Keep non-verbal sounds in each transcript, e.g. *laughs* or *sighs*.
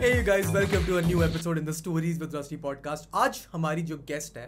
Hey guys, welcome to a new episode in the Stories with Rusty podcast. आज हमारी जो guest है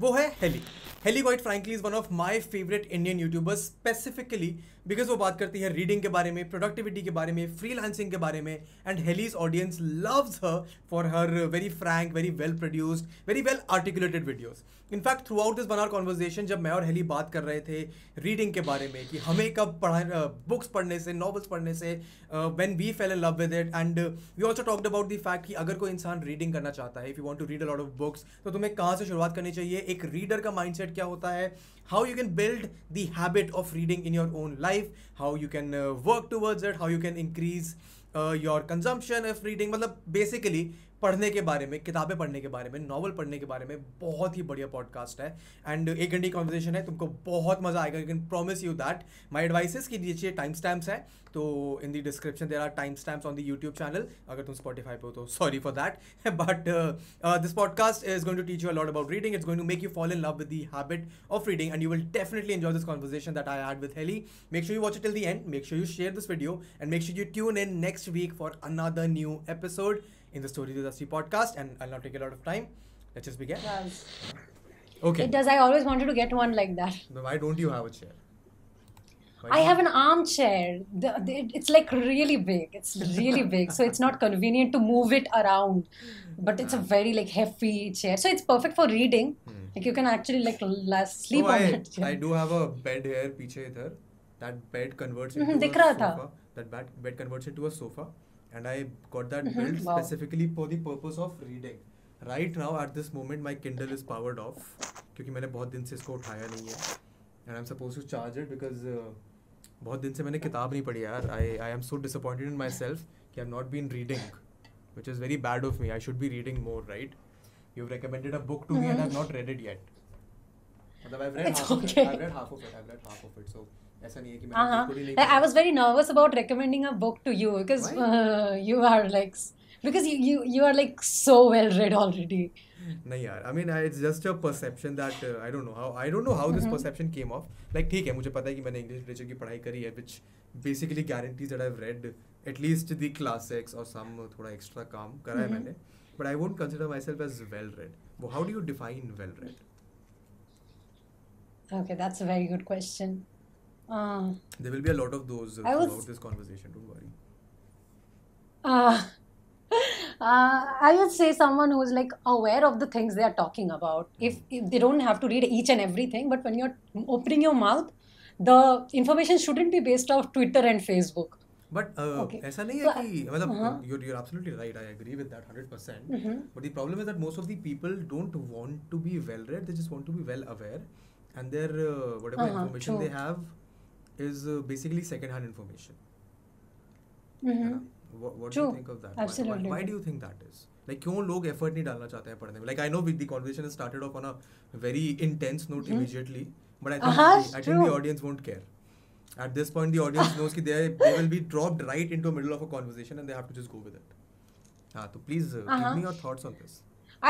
वो है Heli Heli quite frankly is one of my favourite Indian YouTubers specifically because वो बात करती है रीडिंग के बारे में प्रोडक्टिविटी के बारे में फ्रीलांसिंग के बारे में and Heli's audience loves her for her very frank very well produced very well articulated videos in fact throughout this one hour conversation जब मैं और हेली बात कर रहे थे रीडिंग के बारे में कि हमें कब पढ़ा बुक्स पढ़ने से नॉवल्स पढ़ने से when we fell in love with it and we also talked about the fact कि अगर कोई इंसान रीडिंग करना चाहता है if you want to read a lot of books तो तुम्हें कहाँ से शुरुआत करनी चाहिए एक रीडर का माइंड क्या होता है how you can build the habit of reading in your own life how you can uh, work towards it how you can increase uh, your consumption of reading मतलब basically पढ़ने के बारे में किताबें पढ़ने के बारे में नॉवल पढ़ने के बारे में बहुत ही बढ़िया पॉडकास्ट है एंड एक घंटे कॉन्वर्जेशन है तुमको बहुत मजा आएगा लेकिन promise you that my advice की कि नीचे टाइम स्टैम्प्स है तो in the description there are time stamps on the YouTube channel अगर तुम स्पॉटीफाई पे हो तो sorry for that but this podcast is going to teach you a lot about reading it's going to make you fall in love with habit of reading and you will definitely enjoy this conversation that I had with heli make sure you watch till the end make sure you share this video and make sure you tune in next week for another new episode in the Stories Industry podcast, and I'll not take a lot of time. Let's just begin. Yes. Okay. It does. I always wanted to get one like that. But why don't you have a chair? Why I have an armchair. The, the, it's like really big. It's really big. So it's not convenient to move it around. But it's a ah. very like heavy chair. So it's perfect for reading. Hmm. Like you can actually like sleep so on I, that chair. I do have a bed here, piche That bed converts mm-hmm, into mm-hmm, a sofa. Tha. That bed, bed converts into a sofa. and I got that mm-hmm. built wow. specifically for the purpose of reading. Right now at this moment my Kindle is powered off क्योंकि मैंने बहुत दिन से इसको उठाया नहीं है and I am suppose to charge it because बहुत दिन से मैंने किताब नहीं पढ़ी यार I I am so disappointed in myself कि I am not been reading which is very bad of me I should be reading more right you recommended a book to me and I have not read it yet मतलब I have read half of it I have read half of it I have read half of it so I was very nervous about recommending a book to you because you are like because you you you are like so well नहीं यार I mean it's just a perception that I don't know how I don't know how this perception came of like ठीक है मुझे पता है कि मैंने English literature की पढ़ाई करी है which basically guarantees that I have read at least the classics और सम थोड़ा एक्स्ट्रा काम करा है mm-hmm. मैंने but I won't consider myself as well read वो how do you define well read okay that's a very good question Uh, there will be a lot of those uh, was, throughout this conversation. Don't worry. Uh, uh, *laughs* I would say someone who's like aware of the things they are talking about. Hmm. If, if they don't have to read each and everything, but when you're opening your mouth, the information shouldn't be based off Twitter and Facebook. but uh, uh-huh. you're absolutely right I agree with that 100% mm-hmm. but the problem is that most of the people don't want to be well read they just want to be well aware and their uh, whatever uh-huh, information they have is uh, basically second-hand information. Mm-hmm. What, what do you think of that? Absolutely. Why, why do you think that is? Like क्यों लोग effort नहीं डालना चाहते हैं पढ़ने में? Like I know the conversation has started off on a very intense note mm-hmm. immediately, but I think uh-huh, the, I think the audience won't care. At this point, the audience knows कि they they will be dropped right into the middle of a conversation and they have to just go with it. हाँ तो please uh, uh-huh. give me your thoughts on this.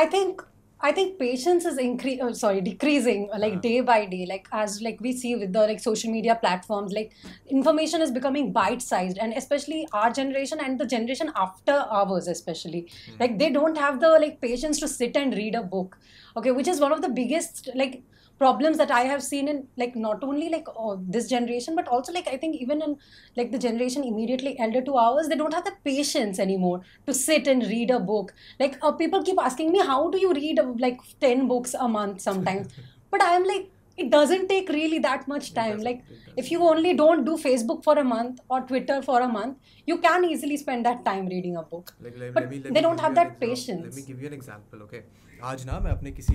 I think I think patience is increasing. Oh, sorry, decreasing like uh-huh. day by day. Like as like we see with the like social media platforms, like information is becoming bite-sized, and especially our generation and the generation after ours, especially mm-hmm. like they don't have the like patience to sit and read a book. Okay, which is one of the biggest like problems that i have seen in like not only like oh, this generation but also like i think even in like the generation immediately elder to ours they don't have the patience anymore to sit and read a book like uh, people keep asking me how do you read like 10 books a month sometimes *laughs* but i am like it doesn't take really that much time like if you only don't do facebook for a month or twitter for a month you can easily spend that time reading a book like, let, but let me, let they me don't have that example. patience let me give you an example okay आज ना मैं अपने किसी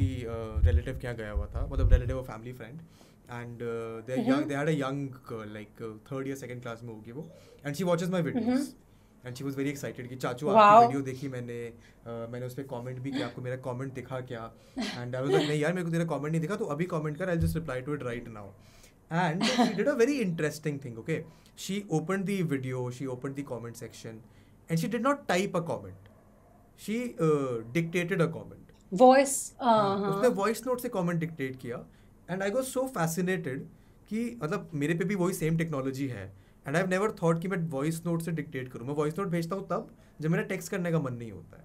relative के यहाँ गया हुआ था मतलब रिलेटिव और family friend and they they had a young like third या सेकंड क्लास में होगी वो and she watches my videos and she was very excited कि चाचू आपकी वीडियो देखी मैंने मैंने उस पर कॉमेंट भी किया आपको मेरा कॉमेंट दिखा क्या एंड आई वाज नहीं यार मेरे को तेरा कॉमेंट नहीं दिखा तो अभी कॉमेंट कर I just reply to it right now and she did a very interesting thing okay she open the video she open the comment section and she did not type a comment she dictated a comment voice हाँ, हाँ, उसने voice हाँ। Note से comment dictate किया and I was so fascinated कि मतलब मेरे पे भी वही सेम टेक्नोलॉजी है एंड आई नेवर थॉट कि मैं वॉइस नोट से डिक्टेट करूँ मैं वॉइस नोट भेजता हूँ तब जब मेरा टेक्स्ट करने का मन नहीं होता है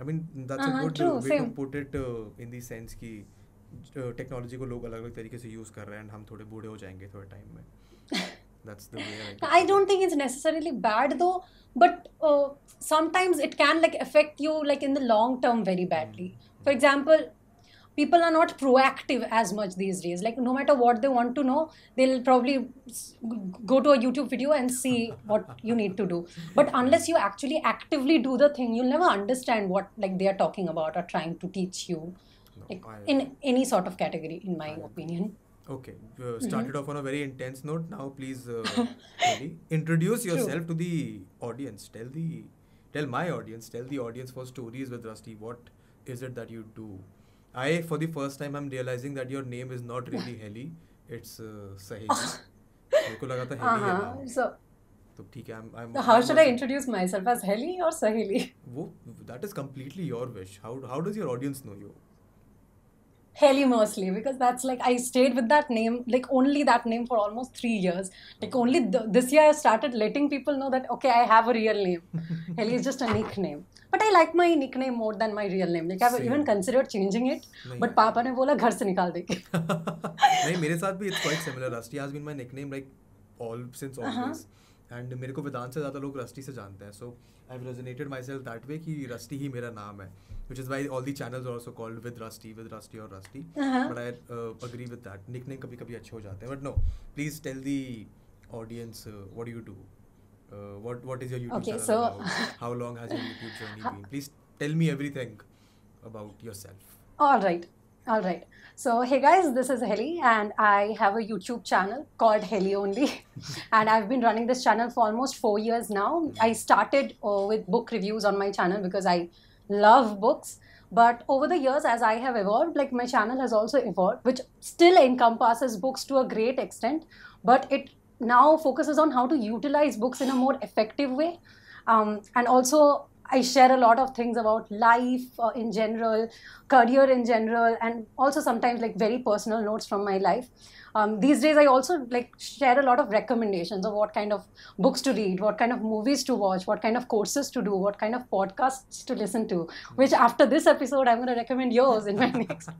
I mean that's a good way to put it in the sense कि टेक्नोलॉजी uh, को लोग अलग अलग तरीके से यूज़ कर रहे हैं एंड हम थोड़े बूढ़े हो जाएंगे थोड़े टाइम में *laughs* that's the way I, I don't think it's necessarily bad though but uh, sometimes it can like affect you like in the long term very badly mm. For example, people are not proactive as much these days. Like no matter what they want to know, they'll probably go to a YouTube video and see what you need to do. But unless you actually actively do the thing, you'll never understand what like they are talking about or trying to teach you. Like in any sort of category, in my opinion. Okay, uh, started mm-hmm. off on a very intense note. Now, please, uh, *laughs* introduce yourself True. to the audience. Tell the, tell my audience, tell the audience for stories with Rusty. What is it that you do? I, for the first time, I'm realizing that your name is not really Heli, it's uh, Saheeli. *laughs* मेरे I लगा था heli है सो uh-huh. I'm. है I I how should I introduce myself Heli Heli और सहेली वो that is completely your wish how how mostly because that's like I stayed with that name, like only that name for almost three years. Like only th- this year I started letting people know that okay, I have a real name. *laughs* Heli is just a nickname. But I like my nickname more than my real name like I even consider changing it but पापा ने बोला घर से निकाल दे *laughs* नहीं मेरे साथ भी it's quite similar Rusty has been my nickname like all since always and मेरे को वेदांत से ज़्यादा लोग रस्टी से जानते हैं so I have resonated myself that way कि रस्टी ही मेरा नाम है which is why all the channels are also called with Rusty with Rusty और Rusty but I agree with that agree with कभी कभी अच्छे हो जाते हैं but no please tell the audience what do you do Uh, what what is your YouTube okay, channel so about? *laughs* How long has your YouTube journey been? Please tell me everything about yourself. All right. All right. So, hey guys, this is Heli, and I have a YouTube channel called Heli Only. *laughs* and I've been running this channel for almost four years now. Mm-hmm. I started uh, with book reviews on my channel because I love books. But over the years, as I have evolved, like my channel has also evolved, which still encompasses books to a great extent, but it now focuses on how to utilize books in a more effective way. Um, and also, I share a lot of things about life uh, in general, career in general, and also sometimes like very personal notes from my life um, these days i also like share a lot of recommendations of what kind of books to read what kind of movies to watch what kind of courses to do what kind of podcasts to listen to which after this episode i'm going to recommend yours in my *laughs* next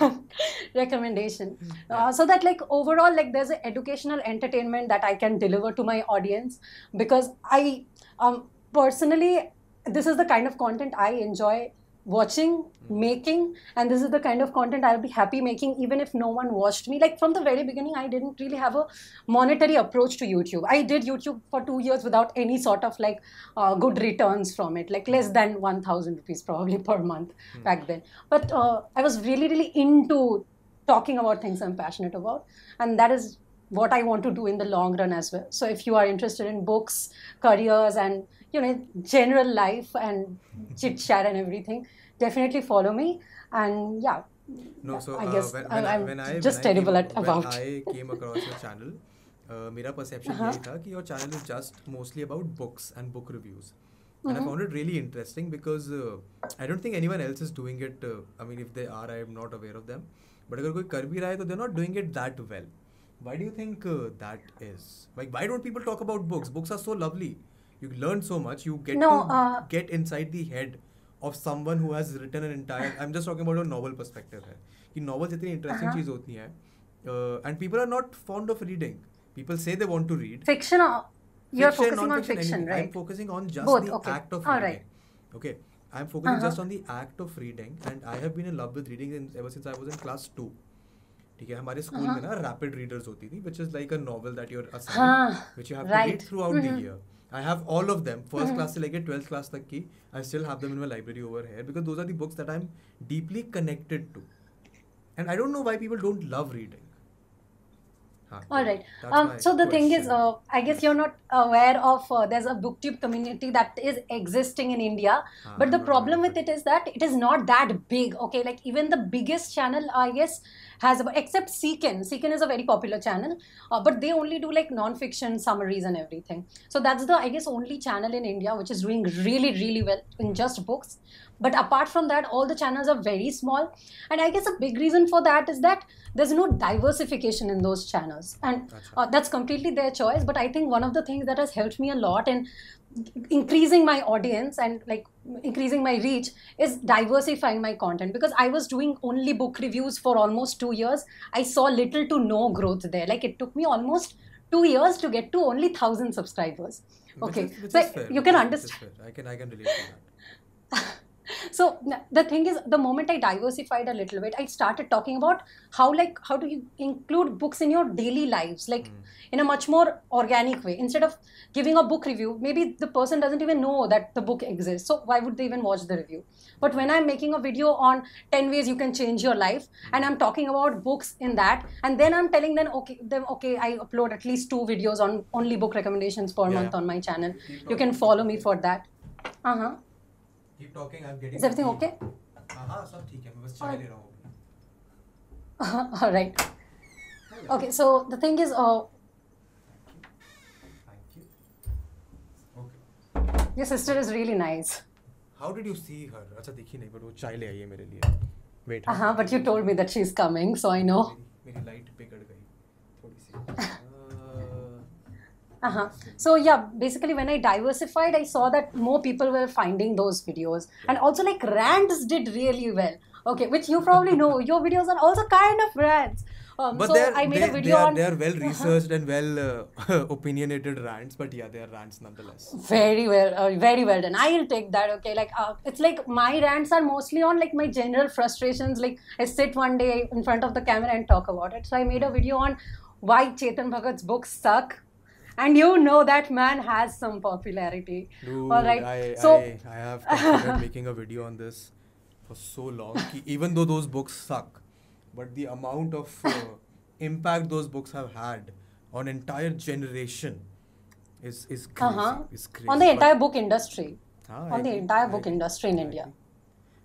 *laughs* recommendation uh, so that like overall like there's an educational entertainment that i can deliver to my audience because i um, personally this is the kind of content i enjoy watching, hmm. making, and this is the kind of content I'll be happy making even if no one watched me. Like from the very beginning, I didn't really have a monetary approach to YouTube. I did YouTube for two years without any sort of like uh, good returns from it, like less than 1000 rupees probably *laughs* per month mm. back then. But uh, I was really, really into talking about things I'm passionate about, and that is what I want to do in the long run as well. So if you are interested in books, careers, and you know general life and chit chat and everything, definitely follow me. And yeah, no, so I uh, guess when, when, I'm when I, just when terrible I came, at about. I came across your channel. Uh, perception perception perception uh-huh. channel is just mostly about books and book reviews. and mm-hmm. I found it really interesting because uh, I don't think anyone else is doing it. Uh, I mean, if they are, I am not aware of them. But if कोई कर doing it, they're not doing it that well. Why do you think uh, that is? Like, why don't people talk about books? Books are so lovely you learn so much you get no, to uh, get inside the head of someone who has written an entire i'm just talking about a novel perspective hai कि novels इतनी interesting uh-huh. चीज होती uh, and people are not fond of reading people say they want to read fiction you're focusing on fiction anything. right i'm focusing on just Both, the okay. act of All reading right. okay i'm focusing uh-huh. just on the act of reading and i have been in love with reading ever since i was in class 2 ठीक है हमारे school में uh-huh. ना rapid readers होती थी which is like a novel that you are assigned which you have to read throughout the year I have all of them first class से लेकर twelfth class तक की I still have them in my library over here because those are the books that I am deeply connected to and I don't know why people don't love reading All right. Um, so the question. thing is, uh, I guess you're not aware of uh, there's a booktube community that is existing in India, ah, but the problem right. with it is that it is not that big. Okay, like even the biggest channel, I guess, has except Seekin. Seekin is a very popular channel, uh, but they only do like non-fiction summaries and everything. So that's the I guess only channel in India which is doing really really well in just books but apart from that all the channels are very small and i guess a big reason for that is that there's no diversification in those channels and that's, right. uh, that's completely their choice but i think one of the things that has helped me a lot in increasing my audience and like increasing my reach is diversifying my content because i was doing only book reviews for almost 2 years i saw little to no growth there like it took me almost 2 years to get to only 1000 subscribers okay which is, which so you can understand i can i can relate to that *laughs* so the thing is the moment i diversified a little bit i started talking about how like how do you include books in your daily lives like mm. in a much more organic way instead of giving a book review maybe the person doesn't even know that the book exists so why would they even watch the review but when i'm making a video on 10 ways you can change your life and i'm talking about books in that and then i'm telling them okay them okay i upload at least two videos on only book recommendations per yeah. month on my channel you can follow me for that uh-huh keep talking i'm getting is everything okay हाँ सब ठीक है मैं बस चाय ले रहा हूँ all right okay so the thing is uh, Your sister is really nice. How did you see her? अच्छा देखी नहीं but वो चाय ले आई है मेरे लिए. Wait. हाँ but you told me that she's coming so I know. मेरी, मेरी light बिगड़ गई थोड़ी सी. uh-huh. so yeah basically when i diversified i saw that more people were finding those videos and also like rants did really well okay which you probably know *laughs* your videos are also kind of rants um, but so I made they, a video they are, on. They are well uh-huh. researched and well uh, *laughs* opinionated rants, but yeah, they are rants nonetheless. Very well, uh, very well done. I'll take that. Okay, like uh, it's like my rants are mostly on like my general frustrations. Like I sit one day in front of the camera and talk about it. So I made a video on why Chetan Bhagat's books suck and you know that man has some popularity. Dude, All right. I, so I, I have considered *laughs* making a video on this for so long. even though those books suck, but the amount of uh, *laughs* impact those books have had on entire generation is is crazy. Uh-huh. Is crazy. On the entire but, book industry. Ah, on I, the entire book industry in India.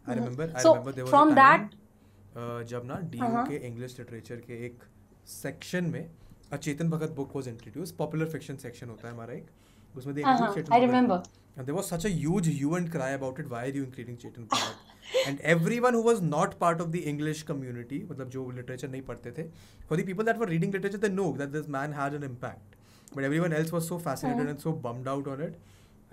I remember. Mm-hmm. I so remember there was from a time, that. जब ना D के English literature के एक section में Chetan Bhagat book was introduce popular fiction section होता है हमारा एक उसमें they introduce I remember and there was such a huge hue and cry about it why are you including chetan bhagat and everyone who was not part of the english community मतलब जो literature नहीं पढ़ते थे for the people that were reading literature they know that this man had an impact but everyone else was so fascinated mm. and so bummed out on it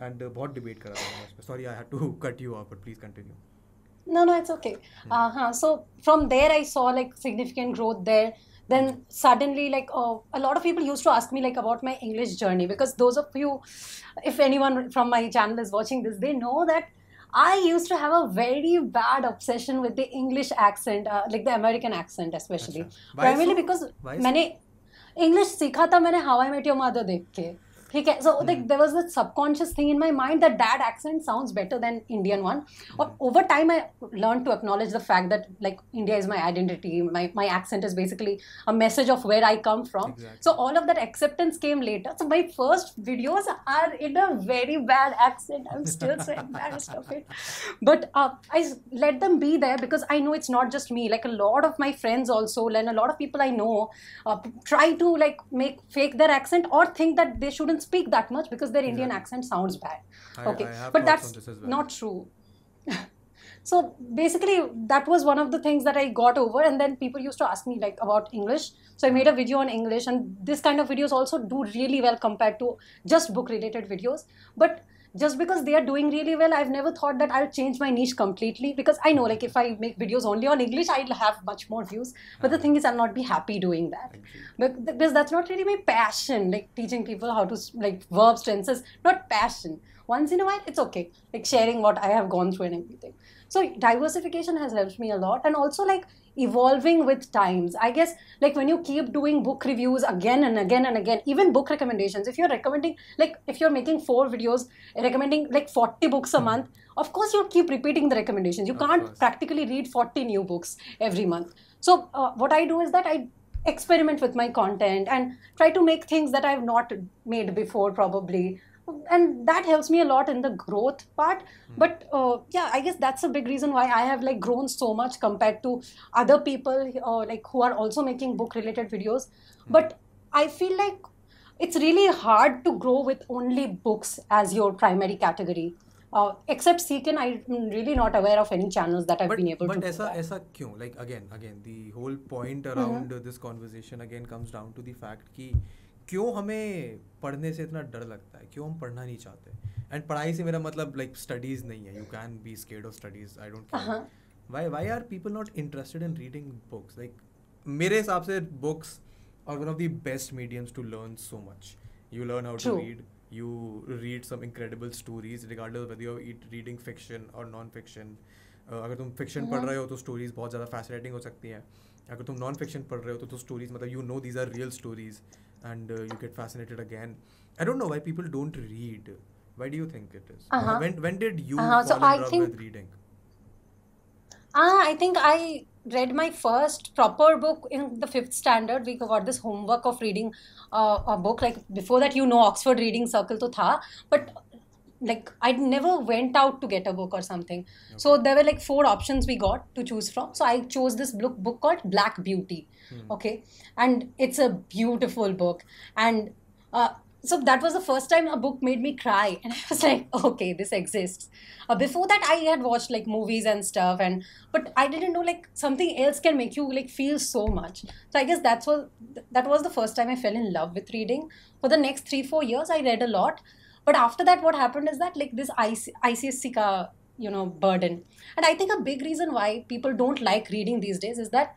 and uh, बहुत debate करा था sorry I had to cut you off but please continue no no it's okay hmm. uh, huh. so from there I saw like significant growth there then suddenly like oh, a lot of people used to ask me like about my english journey because those of you if anyone from my channel is watching this they know that i used to have a very bad obsession with the english accent uh, like the american accent especially primarily so? because मैंने English सीखा था मैंने हवाई met your Madho देख के ठीक है so like there was a subconscious thing in my mind that that accent sound better than Indian one और over time I learn to acknowledge the fact that like India is my identity my my accent is basically a message of where I come from so all of that acceptance came later so my first videos are in a very bad accent I am still so embarrassed of it. But uh, I let them be there because I know it's not just me. Like a lot of my friends also, and a lot of people I know uh, try to like make fake their accent or think that they shouldn't not speak that much because their Indian accent sounds bad. I, okay, I but that's well. not true. *laughs* so basically, that was one of the things that I got over, and then people used to ask me like about English. So I made a hmm. video on English, and this kind of videos also do really well compared to just book-related videos. But just because they are doing really well i've never thought that i'll change my niche completely because i know like if i make videos only on english i'll have much more views but the thing is i'll not be happy doing that but because that's not really my passion like teaching people how to like verbs tenses not passion once in a while it's okay like sharing what i have gone through and everything so diversification has helped me a lot and also like evolving with times. I guess like when you keep doing book reviews again and again and again, even book recommendations, if you're recommending like if you're making four videos recommending like 40 books a hmm. month, of course you'll keep repeating the recommendations. You of can't course. practically read 40 new books every month. So uh, what I do is that I experiment with my content and try to make things that I've not made before probably and that helps me a lot in the growth part mm. but uh, yeah i guess that's a big reason why i have like grown so much compared to other people uh, like who are also making book related videos mm. but i feel like it's really hard to grow with only books as your primary category uh, except Seekin, I'm really not aware of any channels that I've but, been able but to. But aisa kyun? Like again, again, the whole point mm-hmm. around mm-hmm. this conversation again comes down to the fact that क्यों हमें पढ़ने से इतना डर लगता है क्यों हम पढ़ना नहीं चाहते एंड पढ़ाई से मेरा मतलब लाइक like, स्टडीज नहीं है you can be scared of studies I don't why why are people not interested in reading books like मेरे हिसाब से books are one of the best mediums to learn so much you learn how to read you read some incredible stories regarding of whether you're reading uh, अगर तुम fiction पढ़ uh-huh. रहे हो तो stories बहुत ज़्यादा फैसिनेटिंग हो सकती हैं अगर तुम नॉन फिक्शन पढ़ रहे हो तो तो स्टोरीज मतलब you know these are real stories and uh, you get fascinated again. I don't know why people don't read. Why do you think it is? Uh-huh. Uh, when when did you uh-huh. fall so in I love think, with reading? Uh, I think I read my first proper book in the fifth standard. We got this homework of reading uh, a book. Like before that, you know, Oxford Reading Circle to tha, but like i never went out to get a book or something okay. so there were like four options we got to choose from so i chose this book book called black beauty hmm. okay and it's a beautiful book and uh, so that was the first time a book made me cry and i was like *laughs* okay this exists uh, before that i had watched like movies and stuff and but i didn't know like something else can make you like feel so much so i guess that's what that was the first time i fell in love with reading for the next 3 4 years i read a lot but after that, what happened is that like this IC, ICSC ka, you know burden, and I think a big reason why people don't like reading these days is that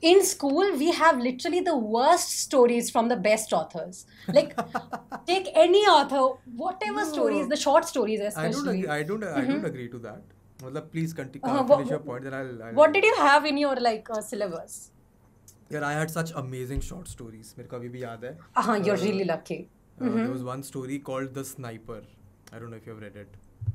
in school we have literally the worst stories from the best authors like *laughs* take any author whatever no, stories the short stories especially i don't i don't, mm-hmm. I don't agree to that please continue uh-huh, uh, what, finish your point then I'll, I'll what did you have in your like uh, syllabus yeah i had such amazing short stories mere ko abhi bhi uh-huh, you're uh, really lucky uh, mm-hmm. there was one story called The Sniper. I don't know if you have read it.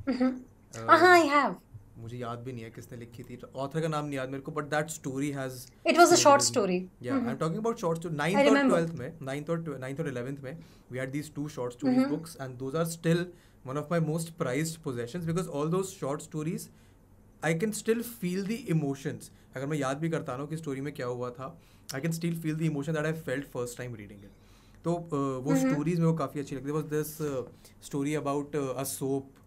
Mm-hmm. Uh, uh-huh, I have. मुझे याद भी नहीं है किसने लिखी थी author का नाम नहीं याद मेरे को but that story has it was a short story या I am talking about short story 9th और 12th में 9th और 9th और 11th में we had these two short story books and those are still one of my most prized possessions because all those short stories I can still feel the emotions अगर मैं याद भी करता ना कि स्टोरी में क्या हुआ था I can still feel the emotion that I felt first time reading it तो वो स्टोरीज में वो काफ़ी अच्छी लगती है बस this story about a soap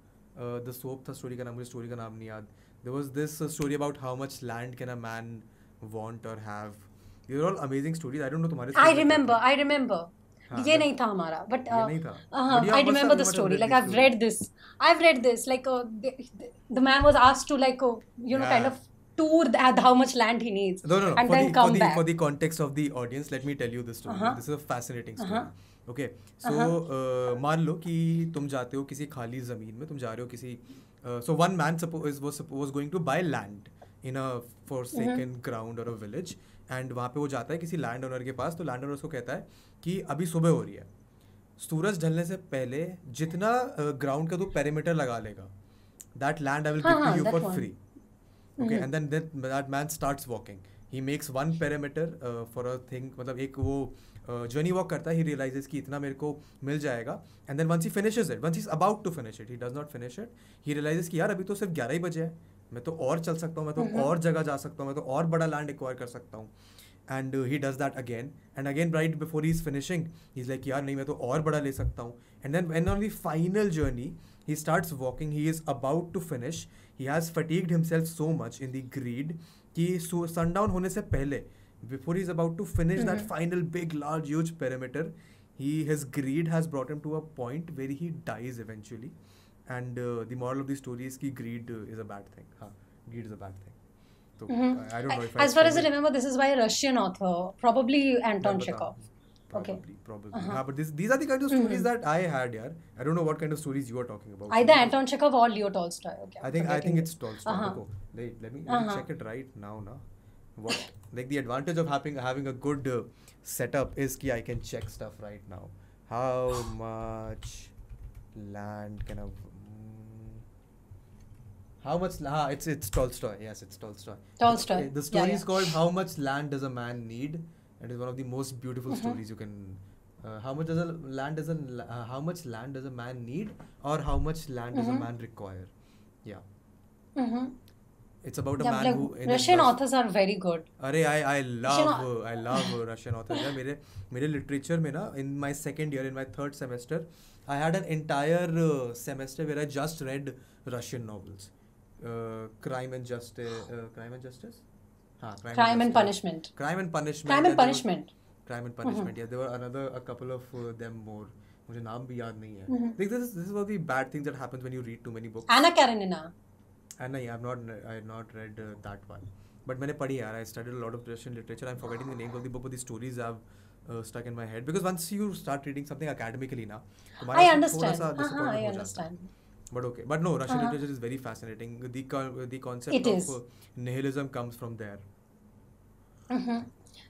the soap था स्टोरी का नाम मुझे स्टोरी का नाम नहीं याद there was this story about how much land can a man want और have your all amazing stories I don't know तुम्हारे आई रिमेंबर आई रिमेंबर ये नहीं था हमारा but I remember the story like I read this I read this like the man was asked to like you know kind of tour that how much land he needs no, no, no. and for then the, come for back. The, for the context of the audience, let me tell you this story. Uh-huh. This is a fascinating uh-huh. story. Uh-huh. Okay so uh, मान लो कि तुम जाते हो किसी खाली ज़मीन में तुम जा रहे हो किसी so one man suppose was going to buy land in a for second ground और अ विलेज एंड वहाँ पे वो जाता है किसी लैंड ओनर के पास तो लैंड ओनर उसको कहता है कि अभी सुबह हो रही है सूरज ढलने से पहले जितना ग्राउंड uh, का तू तो पेरीमीटर लगा लेगा that land I will give you for free okay mm-hmm. and then that, that man starts walking he makes one parameter for a thing मतलब एक वो जर्नी uh, वॉक करता है ही रियलाइजेज कि इतना मेरे को मिल जाएगा and then once he finishes it once is about to finish it he does not finish it he realises कि यार अभी तो सिर्फ ग्यारह ही बजे है मैं तो और चल सकता हूँ मैं तो mm-hmm. और जगह जा सकता हूँ मैं तो और बड़ा लैंड एक्वायर कर सकता हूँ and he does that again and again right before he is finishing he is like यार नहीं मैं तो और बड़ा ले सकता हूँ and then and on the final journey he start walking he is about to finish He has fatigued himself so much in the greed कि सनडाउन होने से पहले before he is about to finish that final big large he his greed has brought him to a point where he dies eventually and uh, the moral of the story is ki uh, greed is a bad thing greed mm-hmm. is a bad thing as far as i remember this is by a russian author probably anton chekhov probably okay. probably uh-huh. yeah, but this, these are the kind of stories mm-hmm. that i had yeah i don't know what kind of stories you are talking about either anton chekhov or leo tolstoy okay i think i think it's tolstoy uh-huh. okay. let, let, me, let me uh-huh. check it right now now what like the advantage of having having a good uh, setup is ki i can check stuff right now how *sighs* much land can i mm, how much? Ah, it's it's Tolstoy. Yes, it's Tolstoy. Tolstoy. The story yeah, yeah. is called "How Much Land Does a Man Need?" and it's one of the most beautiful mm-hmm. stories you can. Uh, how much does a land does a uh, how much land does a man need, or how much land mm-hmm. does a mm-hmm. man require? Yeah. Mm-hmm. It's about yeah, a man like who. Russian authors are very good. अरे I I love uh, I love uh, Russian *laughs* authors. Yeah, मेरे मेरे literature में na in my second year in my third semester, I had an entire uh, semester where I just read Russian novels, uh, crime and justice, uh, crime and justice. crime and punishment crime and punishment crime and punishment crime and punishment yeah there were another a couple of uh, them more मुझे नाम भी याद नहीं है like this this was the bad things that happens when you read too many books Anna Karenina Anna I have not I have not read that one but मैंने पढ़ी यार I studied a lot of Russian literature I am forgetting the name of the book but the stories have Uh, stuck in my head because once you start reading something academically now, I understand. Uh-huh, I understand. But okay, but no, Russian uh-huh. literature is very fascinating. The the concept it of is. nihilism comes from there. Mm-hmm.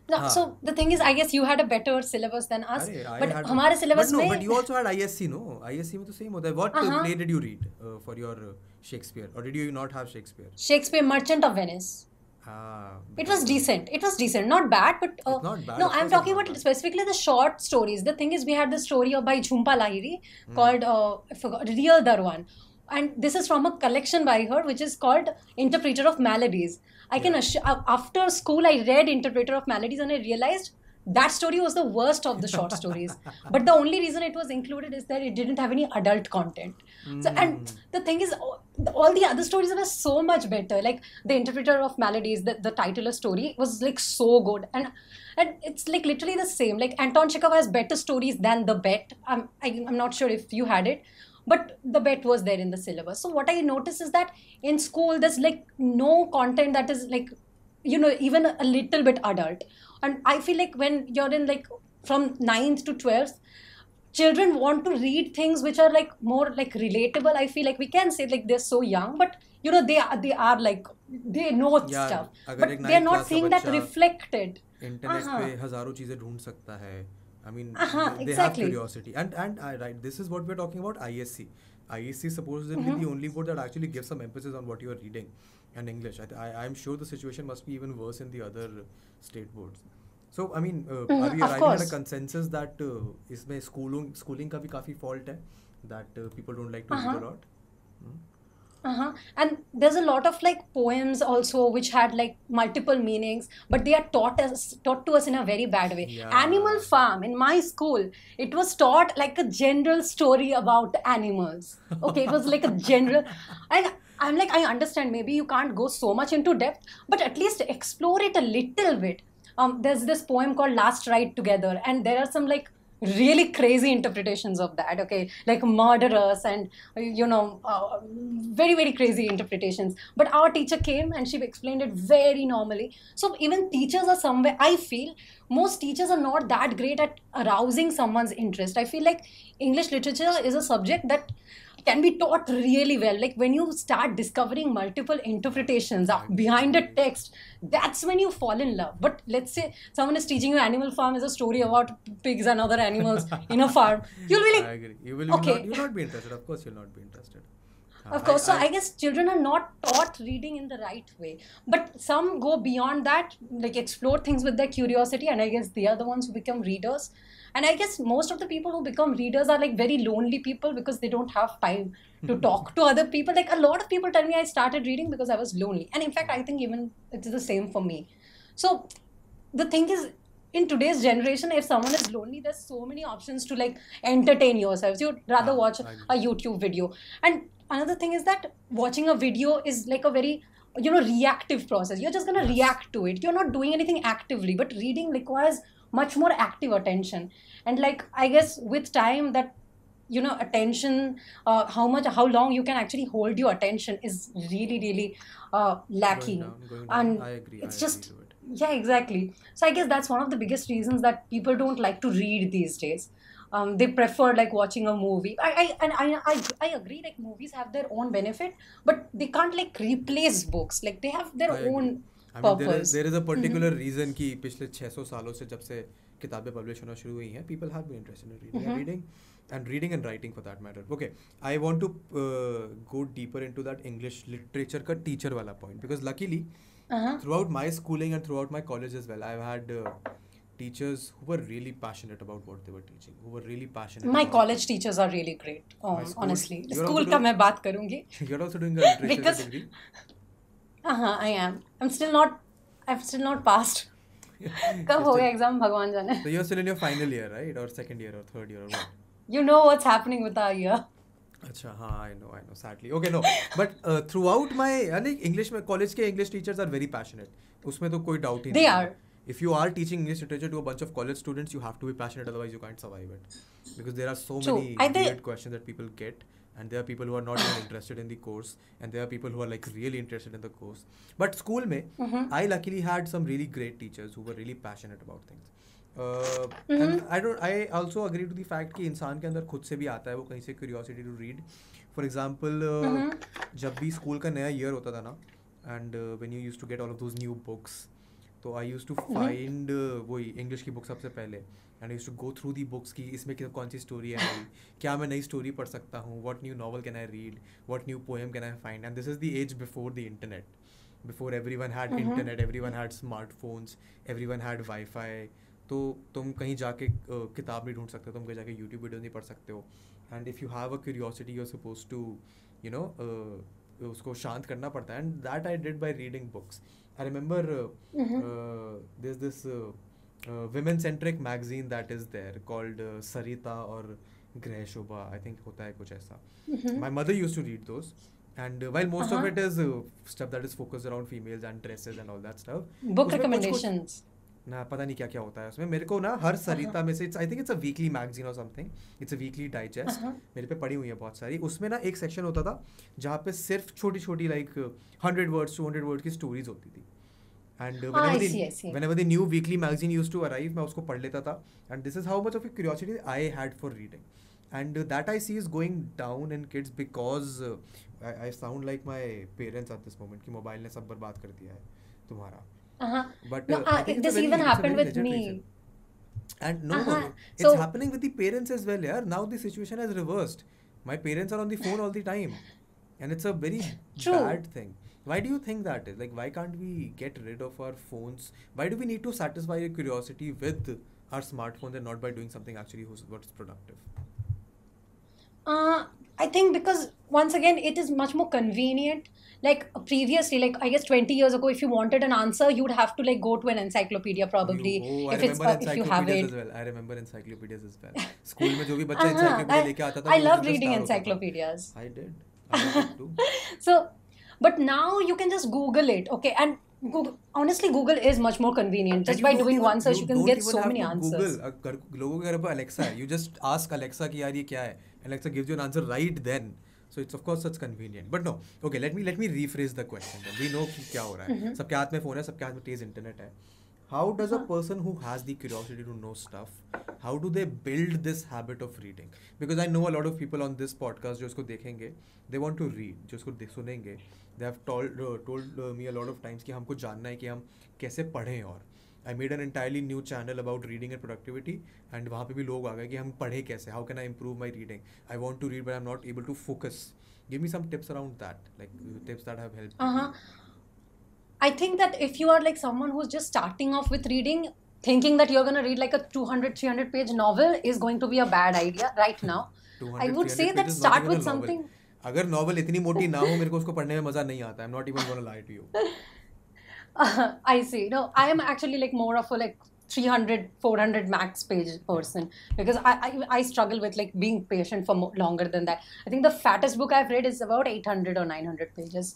No, huh. so the thing is, I guess you had a better syllabus than us. Aray, but हमारे syllabus but no, में. But you also had ISC, no? ISC mein to same hota है. What uh-huh. play did you read uh, for your uh, Shakespeare, or did you not have Shakespeare? Shakespeare, Merchant of Venice. it was decent. It was decent, not bad, but uh, not bad. no, I'm talking about specifically the short stories. The thing is, we had the story by Jhumpa Lahiri mm. called uh, I forgot Real Darwan, and this is from a collection by her which is called Interpreter of Maladies. I yeah. can assure, uh, after school I read Interpreter of Maladies and I realized that story was the worst of the short stories *laughs* but the only reason it was included is that it didn't have any adult content mm. so and hmm. the thing is all the other stories were so much better like the interpreter of maladies the, the title of story was like so good and and it's like literally the same like anton chekhov has better stories than the bet i'm I, am i am not sure if you had it but the bet was there in the syllabus so what i notice is that in school there's like no content that is like you know even a little bit adult and i feel like when you're in like from 9th to 12th children want to read things which are like more like relatable i feel like we can say like they're so young but you know they are they are like they know yeah, stuff but they're not seeing that reflected Internet, uh uh-huh. पे हजारों and ढूंढ सकता है I mean they have curiosity and and right this is what we are talking about ISC ISC supposedly the only board that actually and English. I, am sure the situation must be even worse in the other state boards. So I mean, uh, mm-hmm, are we arriving at a consensus that uh, schooling schooling का भी काफी fault है that uh, people don't like to uh-huh. read a lot? Hmm? uh-huh. and there's a lot of like poems also which had like multiple meanings but they are taught us taught to us in a very bad way yeah. animal farm in my school it was taught like a general story about animals okay it was like a general *laughs* and i'm like i understand maybe you can't go so much into depth but at least explore it a little bit um, there's this poem called last ride together and there are some like really crazy interpretations of that okay like murderers and you know uh, very very crazy interpretations but our teacher came and she explained it very normally so even teachers are somewhere i feel most teachers are not that great at arousing someone's interest i feel like english literature is a subject that can be taught really well. Like when you start discovering multiple interpretations behind a text, that's when you fall in love. But let's say someone is teaching you Animal Farm is a story about pigs and other animals in a *laughs* farm. You'll be like, I agree. You will okay. Not, you'll not be interested. Of course, you'll not be interested *laughs* of course I, I, so i guess children are not taught reading in the right way but some go beyond that like explore things with their curiosity and i guess they are the ones who become readers and I guess most of the people who become readers are like very lonely people because they don't have time to hmm. talk to other people. Like a lot of people tell me I started reading because I was lonely. And in fact, I think even it's the same for me. So the thing is, in today's generation, if someone is lonely, there's so many options to like entertain yourselves. You'd rather watch a YouTube video. And another thing is that watching a video is like a very you know reactive process you're just going to yes. react to it you're not doing anything actively but reading requires much more active attention and like i guess with time that you know attention uh, how much how long you can actually hold your attention is really really uh, lacking going down, going down. and agree, it's I just it. yeah exactly so i guess that's one of the biggest reasons that people don't like to read these days um, they prefer like watching a movie I, I and I, I i agree like movies have their own benefit but they can't like replace books like they have their I own agree there is a particular reason कि पिछले 600 सालों से जब से किताबें publish होना शुरू हुई हैं people have been interested in reading and reading and writing for that matter okay I want to go deeper into that English literature का टीचर वाला point because luckily throughout my schooling and throughout my college is well I had teachers who were really passionate about what they were teaching who were really passionate my college it. teachers are really great um, school, honestly school ka main baat karungi you're also doing a literature degree हाँ I am I am still not I am still not past कब होगा exam भगवान जाने so you're still in your final year right or second year or third year or what you know what's happening with our year अच्छा हाँ I know I know sadly okay no but throughout my यानी English में college के English teachers are very passionate उसमें तो कोई doubt ही नहीं are if you are teaching English literature to a bunch of college students, you have to be passionate, otherwise you can't survive it. Because there are so True. many weird questions that people get. and there are people who are not even interested in the course and there are people who are like really interested in the course but school mein mm-hmm. i luckily had some really great teachers who were really passionate about things I don't I also agree to the fact कि इंसान के अंदर खुद से भी आता है वो कहीं से curiosity to read for example जब भी स्कूल का नया ईयर होता था ना and when you use to get all of those new books तो आई यूज टू फाइंड वही इंग्लिश की बुक सबसे पहले and use to go through the books की इसमें कौन सी स्टोरी है क्या मैं नई स्टोरी पढ़ सकता हूँ what new novel can I read what new poem can I find and this is the age before the internet before everyone had internet everyone had smartphones everyone had wifi तो तुम कहीं जाके uh, किताब नहीं ढूंढ सकते तुम कहीं जाके यूट्यूब वीडियो नहीं पढ़ सकते हो and if you have a curiosity you suppose to you know उसको शांत करना पड़ता है and that I did by reading books I remember this this women centric magazine that is there called Sarita और ग्रह शोभा आई थिंक होता है कुछ ऐसा my mother use to read दोस्त read those and uh, while most uh-huh. of it is uh, stuff that is focused around females and dresses and all that stuff book recommendations na कुछ, ना kya नहीं क्या क्या होता है उसमें मेरे को ना हर सरिता में से i think it's a weekly magazine or something it's a weekly digest uh-huh. mere pe padi hui hai bahut sari usme na ek section hota tha jahan pe sirf choti choti like 100 words 200 words ki stories hoti thi and whenever the new weekly magazine used to arrive मैं उसको पढ़ लेता था and this is how much of a curiosity I had for reading and that I see is going down in kids because I sound like my parents at this moment कि mobile ने सब बर्बाद कर दिया है तुम्हारा but this even happened with me and no uh-huh. it's so, happening with the parents as well yeah now the situation has reversed my parents are on the phone all the time and it's a very true. bad thing why do you think that is like why can't we get rid of our phones why do we need to satisfy your curiosity with our smartphones and not by doing something actually what's productive uh, i think because once again it is much more convenient like previously like i guess 20 years ago if you wanted an answer you would have to like go to an encyclopedia probably oh, if it's encyclopedias if you have as well i remember encyclopedias as well school mein jo bhi i love reading encyclopedias i did I did too. *laughs* so but now you can just google it okay and Google, honestly, Google is much more convenient. Just by doing one search, you can get so many answers. Google, लोगों के घर पर Alexa है. You just ask Alexa कि यार ये क्या है. Alexa gives you an answer right then. So it's of course such convenient. But no, okay. Let me let me rephrase the question. We know कि क्या हो रहा है. सबके हाथ में फोन है, सबके हाथ में तेज इंटरनेट है. how does a person who has the curiosity to know stuff how do they build this habit of reading because i know a lot of people on this podcast jo usko dekhenge they want to read jo usko sunenge they have told uh, told uh, me a lot of times ki humko janna hai ki hum kaise padhe aur I made an entirely new channel about reading and productivity एंड वहाँ पे भी लोग आ गए कि हम पढ़े कैसे how can I improve my reading I want to read but I am not able to focus give me some tips around that like tips that have help I think that if you are like someone who's just starting off with reading, thinking that you're going to read like a 200, 300 page novel is going to be a bad idea right now. I would say that start with something. Novel. अगर novel इतनी मोटी ना हो मेरे को उसको पढ़ने में मजा नहीं आता I am not even gonna lie to you I see no I am actually like more of like 300 400 max page person because I, I, I struggle with like being patient for more, longer than that i think the fattest book i've read is about 800 or 900 pages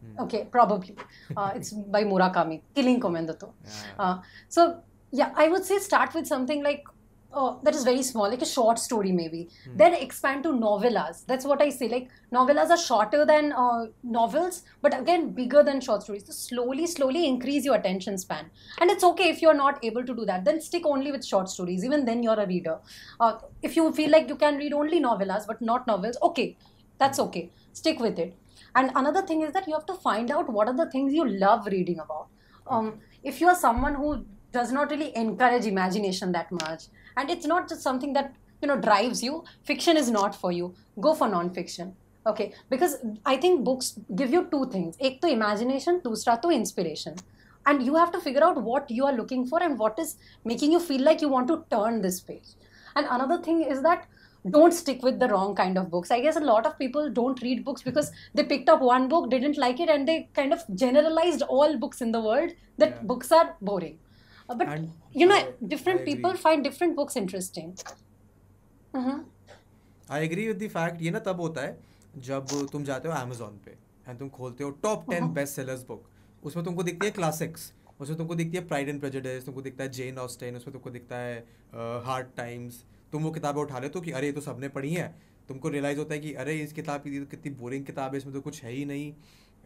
Hmm. Okay, probably. Uh, *laughs* it's by Murakami, Killing Komendato. Uh, so, yeah, I would say start with something like uh, that is very small, like a short story maybe. Hmm. Then expand to novellas. That's what I say. Like novellas are shorter than novels, but again bigger than short stories. So slowly, slowly increase your attention span. And it's okay if you're not able to do that. Then stick only with short stories. Even then, you're a reader. if you feel like you can read only novellas but not novels, okay, that's okay. Stick with it and another thing is that you have to find out what are the things you love reading about um, if you are someone who does not really encourage imagination that much and it's not just something that you know drives you fiction is not for you go for non-fiction okay because i think books give you two things ek to imagination dusra to inspiration and you have to figure out what you are looking for and what is making you feel like you want to turn this page and another thing is that don't stick with the wrong kind of books. I guess a lot of people don't read books because they picked up one book, didn't like it, and they kind of generalized all books in the world that yeah. books are boring. Uh, but and you know, I, different I people find different books interesting. Uh-huh. I agree with the fact ये ना तब होता है जब तुम जाते हो Amazon पे एंड तुम खोलते हो top ten best sellers book उसमें तुमको दिखती है क्लासिक्स उसमें तुमको दिखती है प्राइड एंड प्रेजुडिस तुमको दिखता है जेन ऑस्टेन उसमें तुमको दिखता है हार्ड uh, Times. तुम वो किताबें उठा लेते हो कि अरे ये तो सबने पढ़ी है तुमको रियलाइज़ होता है कि अरे इस किताब की कितनी बोरिंग किताब है इसमें तो कुछ है ही नहीं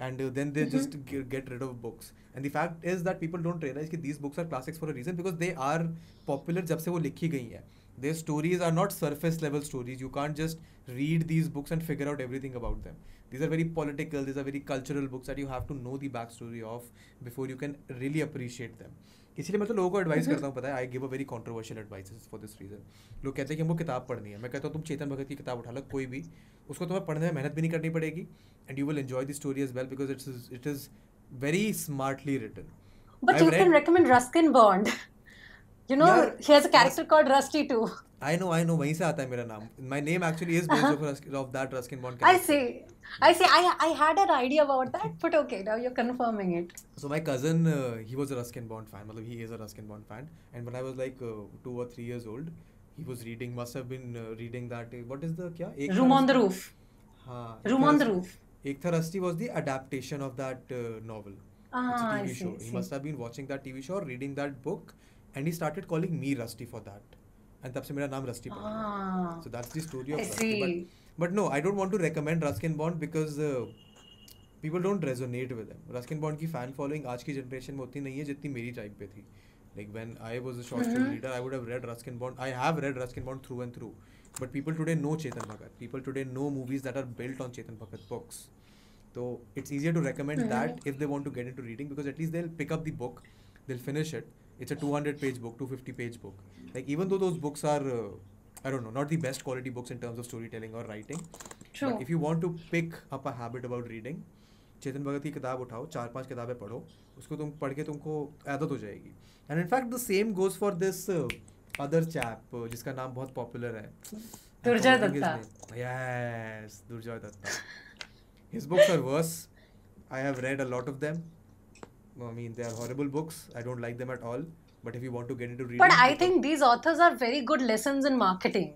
and then they just get rid of books and the fact is that people don't realise कि these books are classics for a reason because they are popular जब से वो लिखी गई हैं they stories are not surface level stories you can't just read these books and figure out everything about them these are very political these are very cultural books that you have to know the back story of before you can really appreciate them इसलिए मैं तो लोगों को advice mm-hmm. करता हूँ पता है I give a very controversial advice for this reason लोग कहते हैं कि हमको किताब पढ़नी है मैं कहता हूँ तुम चेतन भगत की किताब उठा लो कोई भी उसको तुम्हें पढ़ने में मेहनत भी नहीं करनी पड़ेगी and you will enjoy the story as well because it's it is very smartly written But I've you read... can recommend Ruskin Bond. *laughs* You know, yeah, he has a character called Rusty too. I know, I know. वहीं से आता है मेरा नाम. My name actually is based uh-huh. off of that Ruskin Bond character. I see. I say I I had an idea about that, but okay, now you're confirming it. So my cousin, uh, he was a Ruskin Bond fan. Matlab, he is a Ruskin Bond fan. And when I was like uh, two or three years old, he was reading. Must have been uh, reading that. Uh, what is the kya? Ek Room on the roof. Haan, Room on the roof. Ek Tha Rusty was the adaptation of that uh, novel. Ah, it's a TV see, show. See. He must have been watching that TV show or reading that book, and he started calling me Rusty for that. And tab तब से मेरा नाम Rusty पड़ा so that's the story of Rusty But But no, I don't want to recommend Ruskin Bond because uh, people don't resonate with him. Ruskin Bond की fan following आज की generation में उतनी नहीं है जितनी मेरी time पे Like when I was a short story mm-hmm. reader, I would have read Ruskin Bond. I have read Ruskin Bond through and through. But people today know Chetan Bhagat. People today know movies that are built on Chetan Bhagat books. So it's easier to recommend mm-hmm. that if they want to get into reading because at least they'll pick up the book, they'll finish it. It's a 200 page book, 250 page book. Like even though those books are uh, I don't know, not the best quality books in terms of storytelling or writing. True. But if you want to pick up a habit about reading, चेतन भगत की किताब उठाओ चार पांच किताबें पढ़ो उसको तुम पढ़ के तुमको आदत हो जाएगी and in fact the same goes for this other chap जिसका नाम बहुत पॉपुलर है Durjoy Datta yes Durjoy Datta his books are worse i have read a lot of them i mean they are horrible books i don't like them at all but if you want to get into reading but i think these authors are very good lessons in marketing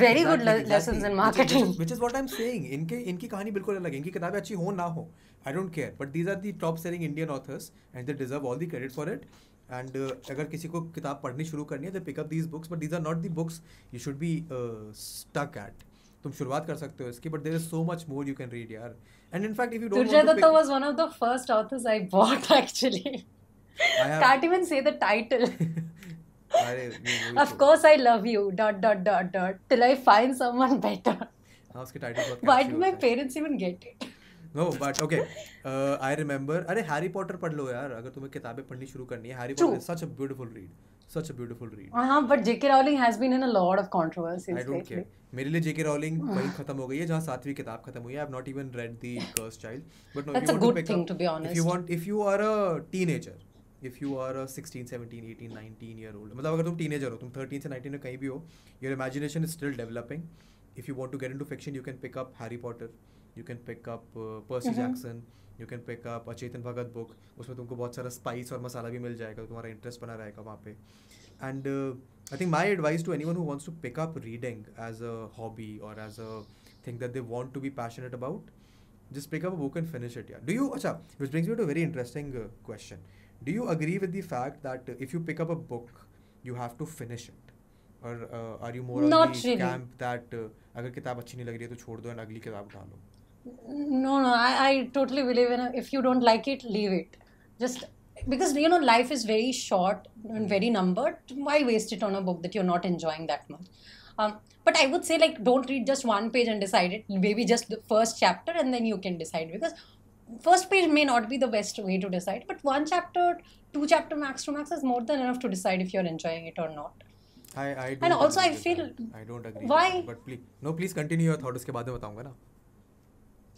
very good lesson in marketing which is what I am saying इनके इनकी कहानी बिल्कुल अलग है इनकी किताबें अच्छी हो ना हो I don't care but these are the top selling Indian authors and they deserve all the credit for it and अगर किसी को किताब पढ़नी शुरू करनी है तो pick up these books but these are not the books you should be stuck at तुम शुरुआत कर सकते हो इसकी but there is so much more you can read यार and in fact if you don't was one of the first authors I bought actually have... Can't even say the title. *laughs* of course I love you. Dot dot dot dot. Till I find someone better. हाँ उसके title बहुत Why did my parents even get it? No but okay I remember अरे Harry Potter पढ़ लो यार अगर तुम्हें किताबें पढ़नी शुरू करनी है Harry Potter such a beautiful read such a beautiful read हां but JK Rowling has been in a lot of controversies I don't care मेरे लिए जेके रॉलिंग वही खत्म हो गई है जहां सातवीं किताब खत्म हुई है I have not even read the curse child but no if you want to pick if you want if you are a teenager if you are sixteen seventeen eighteen nineteen year old मतलब अगर तुम teenager हो तुम thirteen से nineteen में कहीं भी हो your imagination is still developing if you want to get into fiction you can pick up Harry Potter you can pick up Percy Jackson you can pick up Chetan Bhagat book उसमें तुमको बहुत सारा spice और मसाला भी मिल जाएगा तुम्हारा interest बना रहेगा वहाँ पे and I think my advice to anyone who wants to pick up reading as a hobby और as a think that they want to be passionate about just pick up book can finish it या do you अच्छा which brings you to very interesting question do you agree with the fact that if you pick up a book you have to finish it or uh, are you more Not on the really. camp that uh, अगर किताब अच्छी नहीं लग रही है तो छोड़ दो एंड अगली किताब उठा लो no no I I totally believe in if you don't because you know life is very short and very numbered why waste it on a book that you're not enjoying that much um, but i would say like don't read just one page and decide it maybe just the first chapter and then you can decide because first page may not be the best way to decide, but one chapter, two chapter max, to max is more than enough to decide if you're enjoying it or not. I I don't and also I feel that. I don't agree. Why? That, but please no, please continue your thought. उसके बाद में बताऊंगा ना.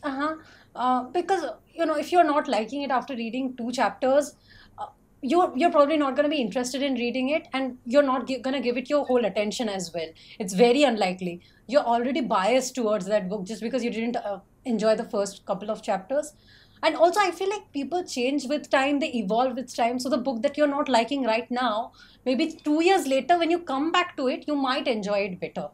Uh-huh. Uh Because you know if you're not liking it after reading two chapters. Uh, you're, you're probably not going to be interested in reading it and you're not going to give it your whole attention as well it's very unlikely you're already biased towards that book just because you didn't uh, enjoy the first couple of chapters and also i feel like people change with time they evolve with time so the book that you're not liking right now maybe 2 years later when you come back to it you might enjoy it better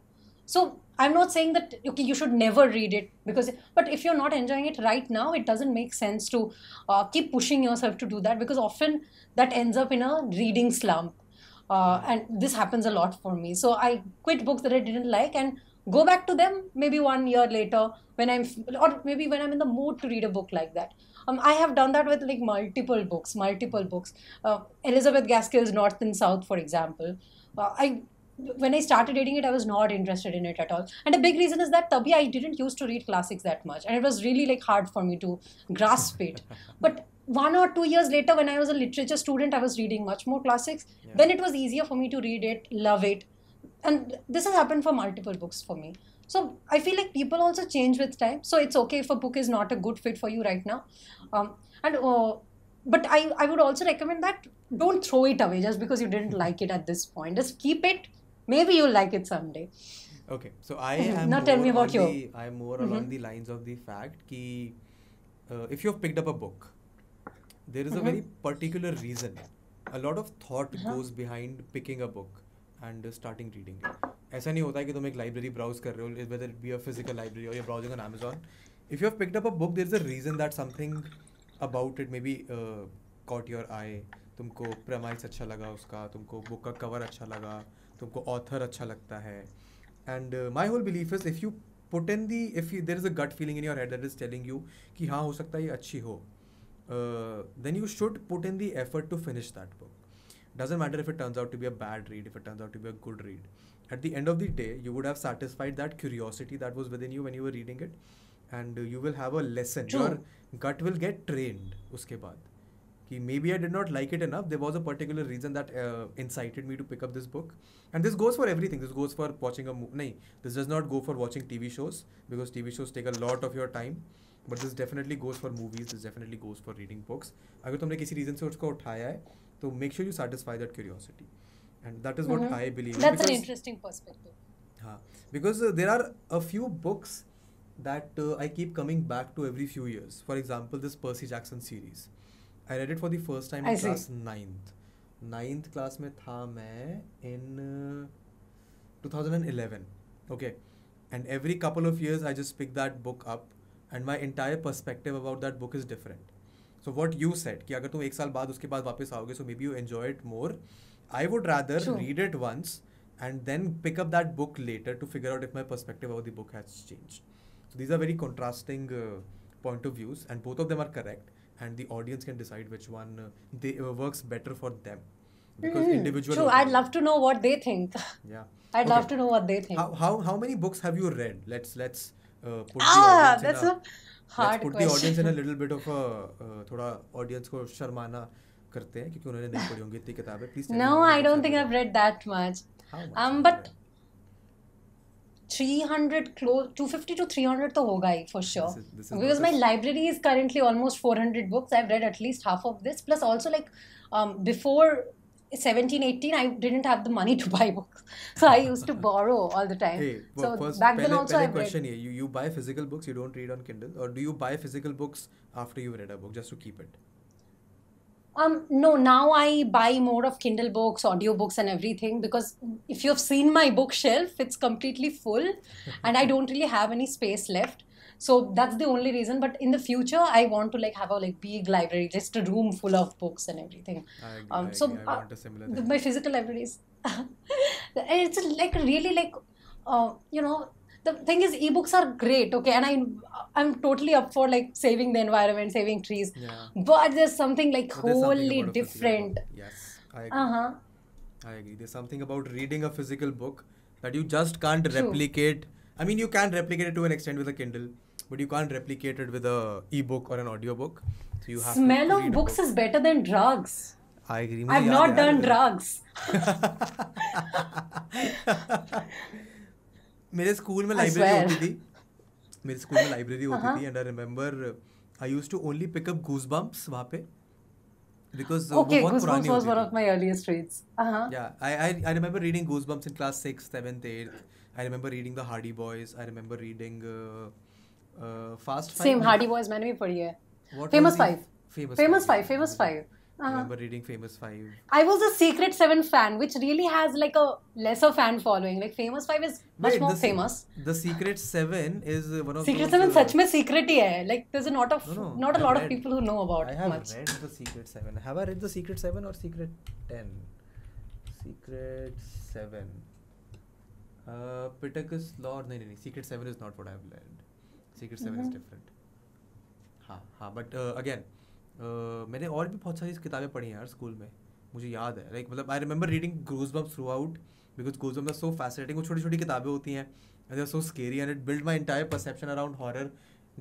so i'm not saying that okay you should never read it because but if you're not enjoying it right now it doesn't make sense to uh, keep pushing yourself to do that because often that ends up in a reading slump uh, and this happens a lot for me so i quit books that i didn't like and go back to them maybe one year later when i'm or maybe when i'm in the mood to read a book like that um, i have done that with like multiple books multiple books uh, elizabeth gaskell's north and south for example uh, i when I started reading it, I was not interested in it at all. And a big reason is that tabi, I didn't used to read classics that much. And it was really like hard for me to grasp it. *laughs* But one or two years later, when I was a literature student, I was reading much more classics. Yeah. Then it was easier for me to read it, love it, and this has happened for multiple books for me so i feel like people also change with time so it's okay if a book is not a good fit for you right now um, and uh, but I, I would also recommend that don't throw it away just because you didn't like it at this point just keep it maybe you'll like it someday okay so i *laughs* am now tell me about you i'm more mm-hmm. along the lines of the fact that uh, if you've picked up a book there is mm-hmm. a very particular reason a lot of thought uh-huh. goes behind picking a book and starting reading ऐसा नहीं होता है कि तुम एक library browse कर रहे हो is whether be a physical library और you browsing on Amazon if you have picked up a book there is a reason that something about it may be caught your eye तुमको promise अच्छा लगा उसका तुमको book का cover अच्छा लगा तुमको ऑथर अच्छा लगता है and my whole belief is if you put in the if you there is a gut feeling in your head that is telling you कि हाँ हो सकता है ये अच्छी हो then you should put in the effort to finish that book Doesn't matter if it turns out to be a bad read, if it turns out to be a good read. At the end of the day, you would have satisfied that curiosity that was within you when you were reading it, and uh, you will have a lesson. True. Your gut will get trained. uske baad. Ki maybe i did not like it enough there was a particular reason that uh, incited me to pick up this book and this goes for everything this goes for watching a movie nahi this does not go for watching tv shows because tv shows take a lot of your time but this definitely goes for movies this definitely goes for reading books agar tumne kisi reason se usko uthaya hai So make sure you satisfy that curiosity, and that is what mm-hmm. I believe. That's because, an interesting perspective. Uh, because uh, there are a few books that uh, I keep coming back to every few years. For example, this Percy Jackson series. I read it for the first time in I class ninth. Ninth class में tha मैं in uh, 2011. Okay, and every couple of years I just pick that book up, and my entire perspective about that book is different. So what you said कि अगर तुम एक साल बाद उसके बाद वापस आओगे so maybe you enjoy it more I would rather read it once and then pick up that book later to figure out if my perspective of the book has change so these are very contrasting point of views and both of them are correct and the audience can decide which one they work better for them Because mm-hmm. individual True. I'd love to know what they think. *laughs* Yeah. I'd okay. love to know what they think. How, how, how many books have you read? Let's let's uh, put ah, that's a, hard put the audience in a little bit of a uh, थोड़ा audience को शर्माना करते हैं क्योंकि उन्होंने नहीं पढ़ी होंगी इतनी किताबें please no I don't think I have read that much um but 300 close 250 to 300 तो होगा ही for sure because my library is currently almost 400 books I've read at least half of this plus also like um, before 17 18 i didn't have the money *laughs* to buy books so i used to borrow all the time hey, so first, back then also i question here. you you buy physical books you don't read on kindle or do you buy physical books after you have read a book just to keep it um, no, now I buy more of Kindle books, audiobooks, and everything because if you've seen my bookshelf, it's completely full *laughs* and I don't really have any space left so that's the only reason but in the future i want to like have a like big library just a room full of books and everything agree, um, so uh, the, my physical library is *laughs* it's like really like uh, you know the thing is ebooks are great okay and i i'm totally up for like saving the environment saving trees yeah. but there's something like wholly something different yes i agree. uh-huh i agree there's something about reading a physical book that you just can't True. replicate i mean you can replicate it to an extent with a kindle but you can't replicate it with a e-book or an audiobook. So you have smell of books is better than drugs. I agree. I've not done drugs. *laughs* मेरे school में library होती थी मेरे school library library होती uh-huh. थी and I remember I use to only pick up goose because uh, Goosebumps was one, of my earliest reads. Uh-huh. Yeah, I, remember reading Goosebumps in class sixth, seventh, eighth. I remember reading the Hardy Boys. I remember reading uh, fast same Hardy Boys मैंने भी पढ़ी है Famous Five Famous Five Famous Five remember reading famous five i was a secret seven fan which really has like a lesser fan following like famous five is much Wait, more the, famous the secret seven is one of secret those, seven uh, such my secret hi hai like there's a lot of no, no, not a I lot read, of people who know about i have much. read the secret seven have i read the secret seven or secret ten secret seven uh, Pittacus Law, no, no, no, Secret Seven is not what I've read. Secret Seven is different हाँ हाँ but again uh, uh, मैंने और भी बहुत सारी किताबें पढ़ी हैं यार स्कूल में मुझे याद है लाइक मतलब I remember reading Goosebumps throughout because Goosebumps so fascinating वो छोटी छोटी किताबें होती हैं and so scary and it build my entire perception around horror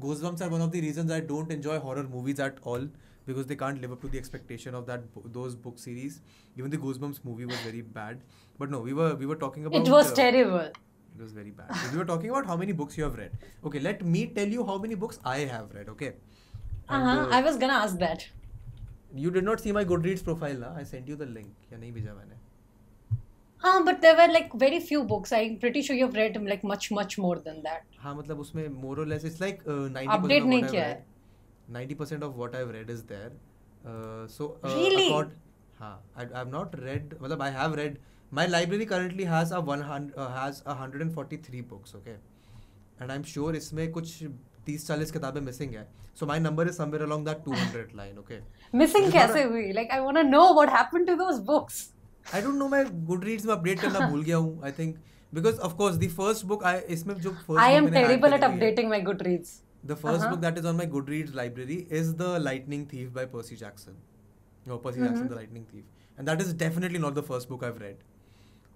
Goosebumps are one of the reason I don't enjoy horror movies at all because they can't live up to the expectation of that those book series even the Goosebumps movie was very bad but no we we were talking about. It was uh, terrible. It was very bad. we were talking about how many books you have read. Okay, let me tell you how many books I have read. Okay. uh-huh. Uh, I was gonna ask that. You did not see my Goodreads profile, na? I sent you the link. या नहीं भेजा मैंने. हाँ but there were like very few books I pretty sure you have read like much much more than that हाँ मतलब उसमें मोर और less it's like 90% update नहीं किया है 90% of what I have read is there so really हाँ I have not read मतलब I have read my library currently has a 100 uh, has a 143 books okay and i'm sure isme kuch 30 40 kitabein missing hai so my number is somewhere along that 200 line okay missing kaise hui like i want to know what happened to those books I don't know मैं Goodreads में update करना भूल गया हूं I think because of course the first book i इसमें जो first I am my goodreads the first uh-huh. book that is on my goodreads library is the lightning thief by percy jackson no percy mm-hmm. jackson the lightning thief and that is definitely not the first book i've read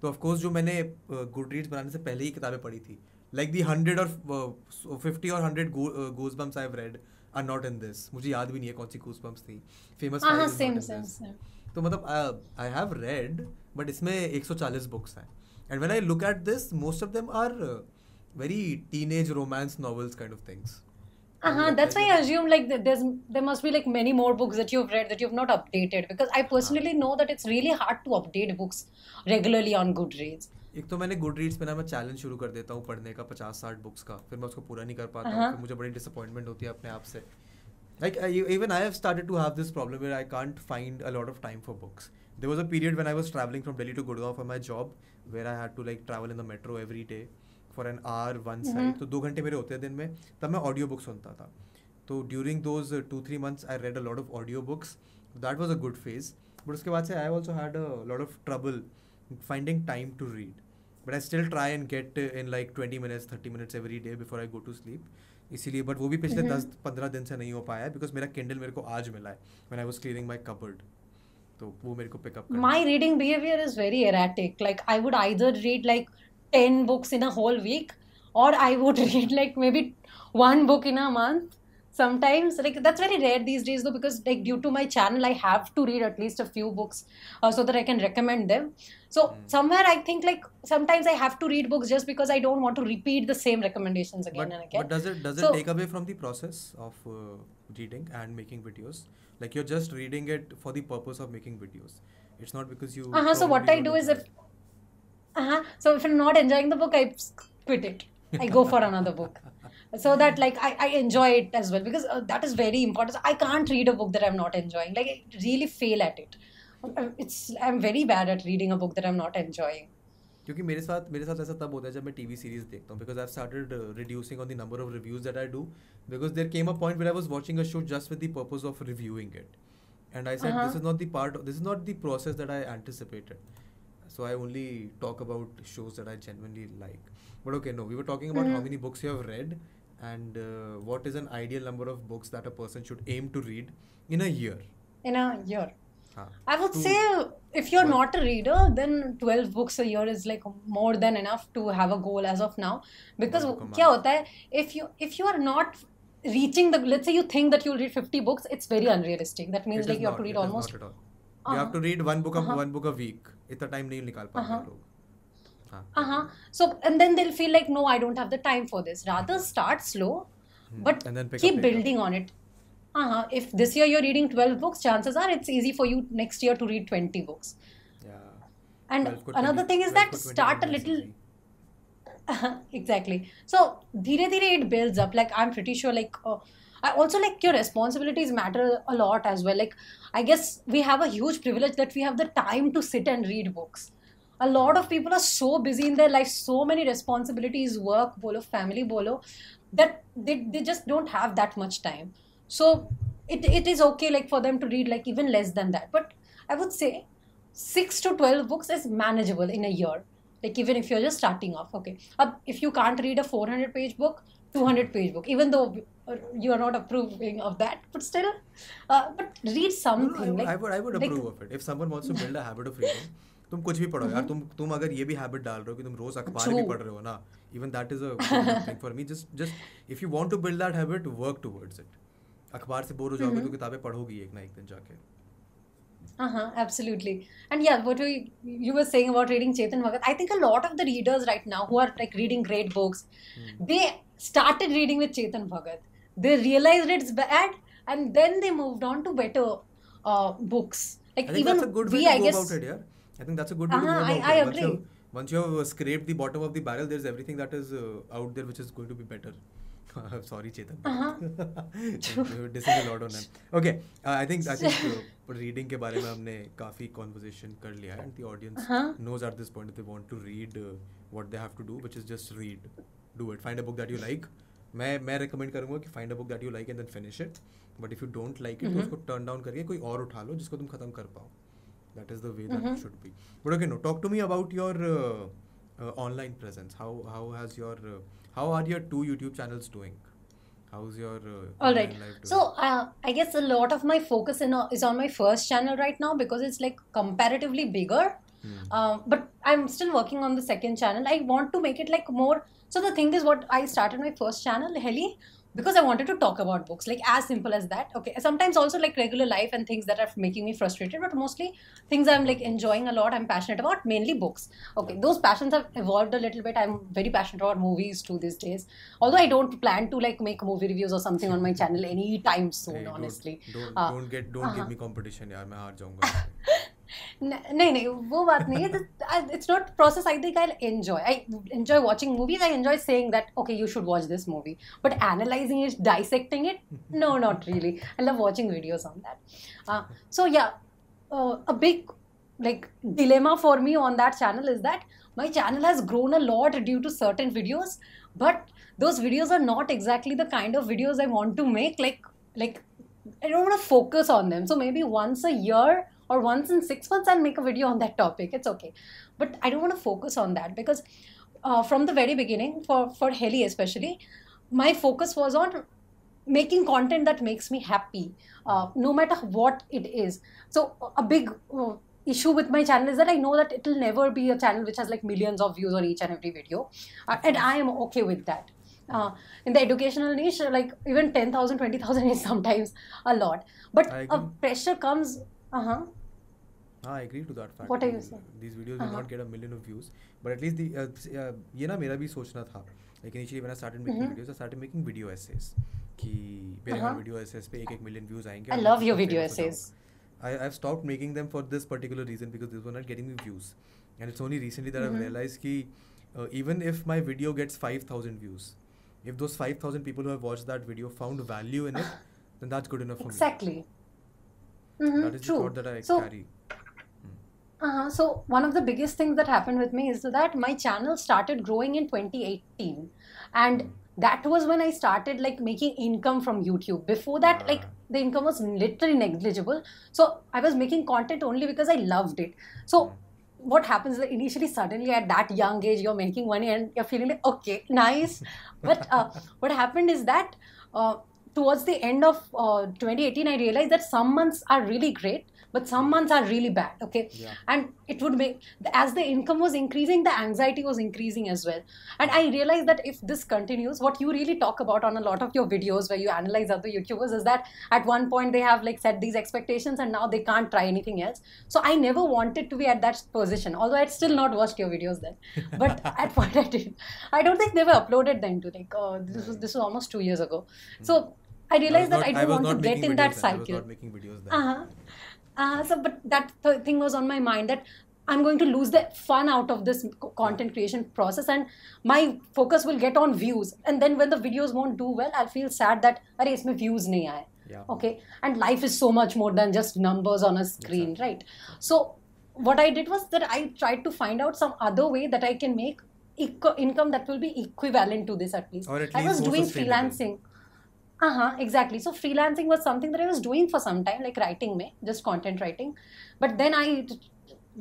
तो of course जो मैंने good reads बनाने से पहले ही किताबें पढ़ी थी like the hundred और फिफ्टी और hundred Goosebumps I read are not in this मुझे याद भी नहीं है कौन सी गोज बम्स थी फेमस हाँ, हाँ, तो मतलब आई हैव रेड बट इसमें चालीस बुक्स हैं and when I look at this most of them are very teenage romance novels kind of things uh-huh that's why i assume like there's there must be like many more books that you've read that you've not updated because i personally know that it's really hard to update books regularly on goodreads एक तो मैंने good पे ना मैं challenge शुरू कर देता हूँ पढ़ने का पचास साठ बुक्स का फिर मैं उसको पूरा नहीं कर पाता uh मुझे बड़ी डिसअपॉइंटमेंट होती है अपने आप से like even i have started to have this problem where i can't find a lot of time for books there was a period when i was traveling from delhi to gurgaon for my job where i had to like travel in the metro every day for an hour one side तो दो घंटे मेरे होते हैं दिन में तब मैं ऑडियो बुक सुनता था तो during those two three months I read a lot of audio books that was a good phase but उसके बाद से I also had a lot of trouble finding time to read but I still try and get in like twenty minutes thirty minutes every day before I go to sleep इसीलिए but वो भी पिछले mm-hmm. दस पंद्रह दिन से नहीं हो पाया बिकॉज मेरा किंडल मेरे को आज मिला है man I was cleaning my cupboard तो वो मेरे को pick up my reading behaviour is very erratic like I would either read like 10 books in a whole week or i would *laughs* read like maybe one book in a month sometimes like that's very rare these days though because like due to my channel i have to read at least a few books uh, so that i can recommend them so mm. somewhere i think like sometimes i have to read books just because i don't want to repeat the same recommendations again but, and again but does it does so, it take away from the process of uh, reading and making videos like you're just reading it for the purpose of making videos it's not because you uh-huh, so what i do is if uh-huh. so if i'm not enjoying the book i quit it i go for another book so that like I, I enjoy it as well because uh, that is very important i can't read a book that i'm not enjoying like i really fail at it uh, it's i'm very bad at reading a book that i'm not enjoying क्योंकि मेरे साथ मेरे साथ ऐसा तब होता है जब मैं टीवी सीरीज देखता हूँ because I started reducing on the number of reviews that I do because there came a point where I was watching a show just with the purpose of reviewing it and I said this is not the part this is not the process that I anticipated so I only talk about shows that I genuinely like. But okay, no, we were talking about mm-hmm. how many books you have read and uh, what is an ideal number of books that a person should aim to read in a year. In a year. Huh. I would Two, say if you're not a reader, then 12 books a year is like more than enough to have a goal as of now. Because kya hota hai, if you if you are not reaching the let's say you think that you'll read 50 books, it's very unrealistic. That means like you not, have to read almost you have to read one book one book a week इतना time नहीं निकाल पाते लोग uh-huh so and then they'll feel like no i don't have the time for this rather mm-hmm. start slow hmm. but keep building on it uh if this year you're reading 12 books chances are it's easy for you next year to read 20 books yeah and another thing is that start a little *laughs* exactly so dheere it builds up like i'm pretty sure like uh, I also like your responsibilities matter a lot as well. Like, I guess we have a huge privilege that we have the time to sit and read books. A lot of people are so busy in their life, so many responsibilities, work, bolo, family, bolo, that they, they just don't have that much time. So it, it is okay like for them to read like even less than that. But I would say six to twelve books is manageable in a year like even if you're just starting off okay uh, if you can't read a 400 page book 200 page book even though you are not approving of that but still uh, but read something no, I, like, I would i would like, approve of it if someone wants to build a habit of reading तुम कुछ भी पढ़ो यार तुम तुम अगर ये भी हैबिट डाल रहे हो कि तुम रोज अखबार भी पढ़ रहे हो ना even that is thing for me just just if you want to build that habit work towards it अखबार से बोर हो जाओगे तो किताबें पढ़ोगी एक ना एक दिन जाके Uh-huh, absolutely. And yeah, what we, you were saying about reading Chetan Bhagat, I think a lot of the readers right now who are like reading great books, mm. they started reading with Chetan Bhagat. They realized it's bad and then they moved on to better uh, books. Like even that's a good way we, to I guess, about it, yeah. I think that's a good way uh-huh, to go uh-huh, about I, it. I agree. Once you, have, once you have scraped the bottom of the barrel, there's everything that is uh, out there which is going to be better. *laughs* sorry chetan this is on okay I think I think reading के बारे में हमने काफी conversation कर लिया है and the audience knows at this point they want to read what they have to do which is just read do it find a book that you like मैं मैं रिकमेंड करूंगा कि find a book that you like and then finish it but if you don't like it तो mm-hmm. उसको turn down करके कोई और उठा लो जिसको तुम खत्म कर पाओ that is the way that should be but okay no talk to me about your online presence how how has your how are your two youtube channels doing how's your uh, all right so uh, i guess a lot of my focus in, uh, is on my first channel right now because it's like comparatively bigger hmm. Uh, but i'm still working on the second channel i want to make it like more so the thing is what i started my first channel heli because I wanted to talk about books, like as simple as that. Okay, sometimes also like regular life and things that are making me frustrated, but mostly things I'm like enjoying a lot, I'm passionate about, mainly books. Okay, those passions have evolved a little bit. I'm very passionate about movies too these days, although I don't plan to like make movie reviews or something on my *laughs* channel anytime soon, hey, honestly. Don't, don't, uh, don't get, don't uh-huh. give me competition, yaar, main haar *laughs* नहीं नहीं वो बात नहीं है it's not process I think I enjoy I enjoy watching movies I enjoy saying that okay you should watch this movie but analysing it dissecting it no not really I love watching videos on that so या a big like dilemma for me on that channel is that my channel has grown a lot due to certain videos but those videos are not exactly the kind of videos i want to make like like i don't want to focus on them so maybe once a year or once in six months I'll make a video on that topic. It's okay. But I don't want to focus on that because uh, from the very beginning, for, for Heli especially, my focus was on making content that makes me happy, uh, no matter what it is. So, a big uh, issue with my channel is that I know that it'll never be a channel which has like millions of views on each and every video. Uh, and I am okay with that. Uh, in the educational niche, like even 10,000, 20,000 is sometimes a lot. But a pressure comes uh-huh हाँ I agree to that fact this videos do not get a million of views but at least the ये ना मेरा भी सोचना था like initially when I started making videos I started making video essays कि मेरे uh-huh. हर video essays पे एक-एक मिलियन व्यूज आएंगे I love your video essays I I stopped making them for this particular reason because this were not getting me views and it's only recently that I realise कि even if my video gets 5000 views if those 5000 people who have watched that video found value in it ah. then that's good enough for exactly. me exactly Mm-hmm, that is true. the thought that I so, carry. Uh-huh. So one of the biggest things that happened with me is that my channel started growing in 2018, and mm. that was when I started like making income from YouTube. Before that, ah. like the income was literally negligible. So I was making content only because I loved it. So mm. what happens is initially, suddenly at that young age, you're making money and you're feeling like okay, nice. *laughs* but uh, what happened is that. Uh, towards the end of uh, 2018 i realized that some months are really great but some months are really bad okay yeah. and it would make as the income was increasing the anxiety was increasing as well and i realized that if this continues what you really talk about on a lot of your videos where you analyze other youtubers is that at one point they have like set these expectations and now they can't try anything else so i never wanted to be at that position although i'd still not watched your videos then *laughs* but at what i did i don't think they were uploaded then to like oh, this was this was almost two years ago so I realized I that I don't I want to get in that cycle. Uh-huh. Uh, so, but that th- thing was on my mind that I'm going to lose the fun out of this content creation process, and my focus will get on views. And then when the videos won't do well, I'll feel sad that अरे my views नहीं आए. Yeah. Okay, and life is so much more than just numbers on a screen, exactly. right? So what I did was that I tried to find out some other way that I can make eco- income that will be equivalent to this at least. Or at least I was doing freelancing uh-huh exactly so freelancing was something that i was doing for some time like writing me just content writing but then i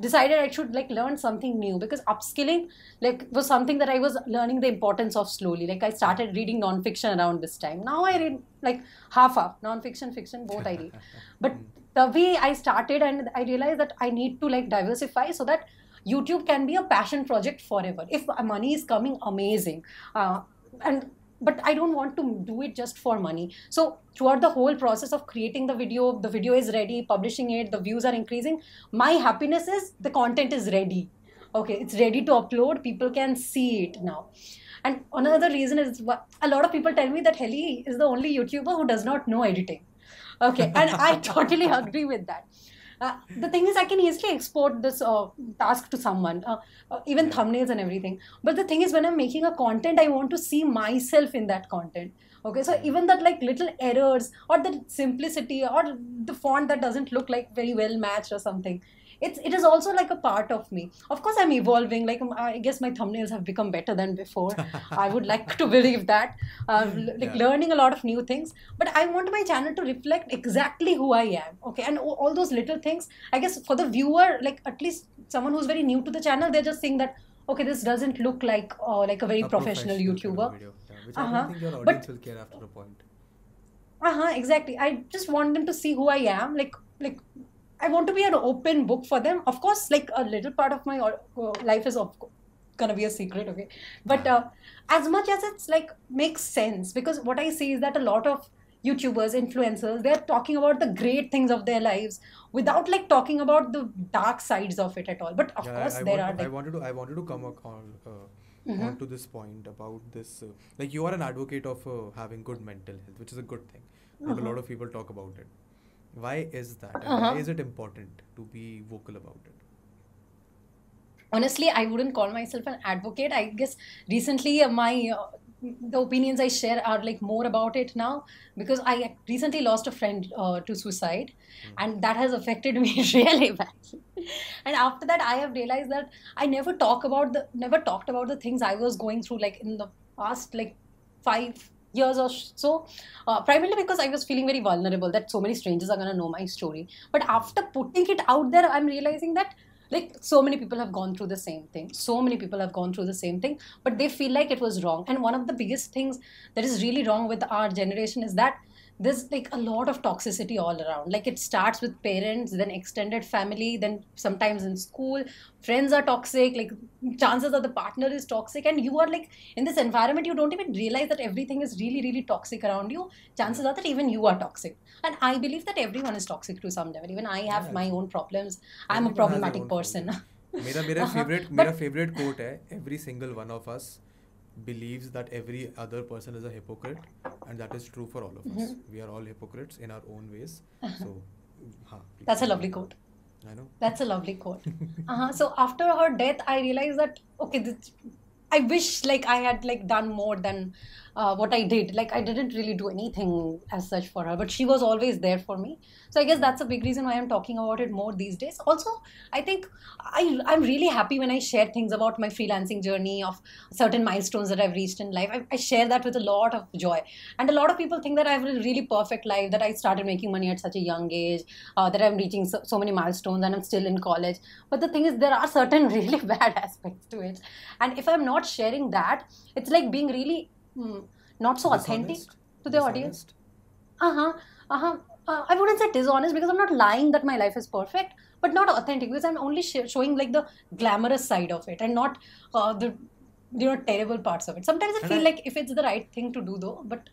decided i should like learn something new because upskilling like was something that i was learning the importance of slowly like i started reading nonfiction around this time now i read like half of nonfiction fiction both i read *laughs* but the way i started and i realized that i need to like diversify so that youtube can be a passion project forever if money is coming amazing uh, and but I don't want to do it just for money. So throughout the whole process of creating the video, the video is ready, publishing it, the views are increasing. My happiness is the content is ready. Okay, it's ready to upload. People can see it now. And another reason is a lot of people tell me that Heli is the only YouTuber who does not know editing. Okay, and I *laughs* totally agree with that. Uh, the thing is, I can easily export this uh, task to someone, uh, uh, even thumbnails and everything. But the thing is, when I'm making a content, I want to see myself in that content. Okay, so even that like little errors or the simplicity or the font that doesn't look like very well matched or something, it's it is also like a part of me of course i'm evolving like um, i guess my thumbnails have become better than before *laughs* i would like to believe that um, like yeah. learning a lot of new things but i want my channel to reflect exactly who i am okay and all those little things i guess for the viewer like at least someone who's very new to the channel they're just saying that okay this doesn't look like uh, like a very a professional, professional, youtuber video, yeah, which uh-huh. i don't uh-huh. think your audience but, will care after a point uh-huh exactly i just want them to see who i am like like I want to be an open book for them. Of course, like a little part of my uh, life is of gonna be a secret, okay? But uh, as much as it's like makes sense, because what I see is that a lot of YouTubers, influencers, they're talking about the great things of their lives without like talking about the dark sides of it at all. But of yeah, course, I, I there want, are. Like, I wanted to. I wanted to come on. to uh, mm-hmm. this point about this uh, like you are an advocate of uh, having good mental health which is a good thing not mm-hmm. a uh-huh. lot of people talk about it why is that? Uh-huh. Why is it important to be vocal about it? Honestly, I wouldn't call myself an advocate. I guess recently uh, my uh, the opinions I share are like more about it now because I recently lost a friend uh, to suicide, mm. and that has affected *laughs* me really badly. and after that, I have realized that I never talk about the never talked about the things I was going through like in the past like five years or so, uh, primarily because I was feeling very vulnerable that so many strangers are going to know my story. But after putting it out there, I'm realizing that like so many people have gone through the same thing so many people have gone through the same thing but they feel like it was wrong and one of the biggest things that is really wrong with our generation is that there's like a lot of toxicity all around like it starts with parents then extended family then sometimes in school friends are toxic like chances are the partner is toxic and you are like in this environment you don't even realize that everything is really really toxic around you chances are that even you are toxic and i believe that everyone is toxic to some level even i have yeah. my own problems i'm a problematic person मेरा मेरा favourite *laughs* uh-huh. मेरा favourite quote है every single one of us believes that every other person is a hypocrite, and that is true for all of mm-hmm. us. We are all hypocrites in our own ways. Uh-huh. So, ha, that's a lovely quote. I know. That's a lovely quote. *laughs* uh-huh. So after her death, I realized that okay, this, I wish like I had like done more than uh, what I did. Like I didn't really do anything as such for her, but she was always there for me. So I guess that's a big reason why I'm talking about it more these days. Also, I think I I'm really happy when I share things about my freelancing journey of certain milestones that I've reached in life. I, I share that with a lot of joy, and a lot of people think that I have a really perfect life that I started making money at such a young age, uh, that I'm reaching so, so many milestones and I'm still in college. But the thing is, there are certain *laughs* really bad aspects to it, and if I'm not sharing that, it's like being really hmm, not so authentic to the audience. Uh-huh. Uh-huh. Uh, I wouldn't say dishonest because I'm not lying that my life is perfect, but not authentic because I'm only sh- showing like the glamorous side of it and not uh, the you know terrible parts of it. Sometimes I and feel I, like if it's the right thing to do though, but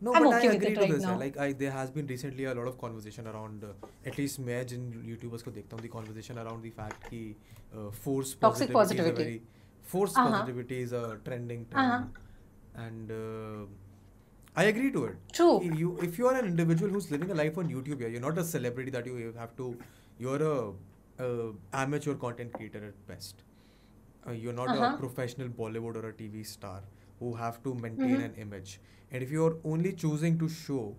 no, I'm but okay I agree with it right this. Now. Like I, there has been recently a lot of conversation around uh, at least मैं YouTubers को देखता the conversation around the fact that uh, force toxic positivity, positivity. Very, force uh-huh. positivity is a trending uh-huh. term. Uh-huh and uh, I agree to it. True. If you, if you are an individual who's living a life on YouTube, yeah, you're not a celebrity that you have to. You're a, a amateur content creator at best. Uh, you're not uh-huh. a professional Bollywood or a TV star who have to maintain mm-hmm. an image. And if you're only choosing to show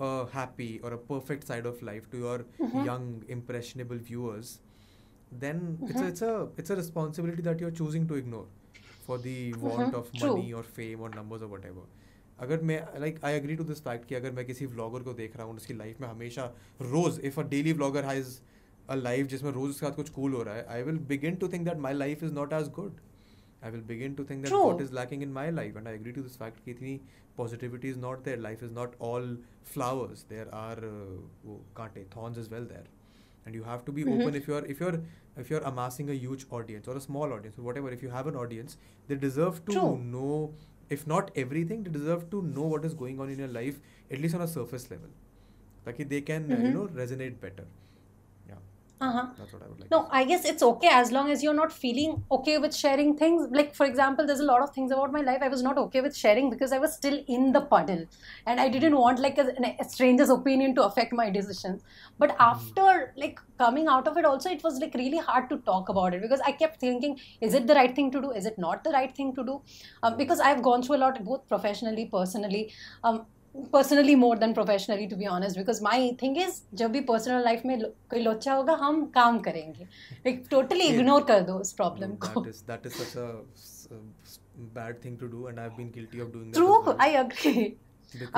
a happy or a perfect side of life to your mm-hmm. young impressionable viewers, then mm-hmm. it's a, mm-hmm. it's a it's a responsibility that you're choosing to ignore. For the want of money और fame और numbers और what अगर मैं like I agree to this fact कि अगर मैं किसी vlogger को देख रहा हूँ उसकी लाइफ में हमेशा रोज़ if a daily vlogger has a life जिसमें रोज़ उसके साथ कुछ कूल हो रहा है I will begin to think that my life is not as good I will begin to think that what is lacking in my life and I agree to this fact कि इतनी positivity is not there life is not all flowers there are वो कांटे thorns is well there and you have to be mm-hmm. open if you're if you're if you're amassing a huge audience or a small audience or whatever if you have an audience they deserve to True. know if not everything they deserve to know what is going on in your life at least on a surface level like they can mm-hmm. you know resonate better uh-huh. that's what i would like no i guess it's okay as long as you're not feeling okay with sharing things like for example there's a lot of things about my life i was not okay with sharing because i was still in the puddle and i hmm. didn't want like a, a stranger's opinion to affect my decisions but hmm. after like coming out of it also it was like really hard to talk about it because i kept thinking is it the right thing to do is it not the right thing to do um, because i've gone through a lot both professionally personally um, personally more than professionally to be honest because my thing is जब भी personal life में लो, कोई लोचा होगा हम काम करेंगे like totally ignore कर दो उस प्रॉब्लम को that is such a bad thing to do and I have been guilty of doing true I agree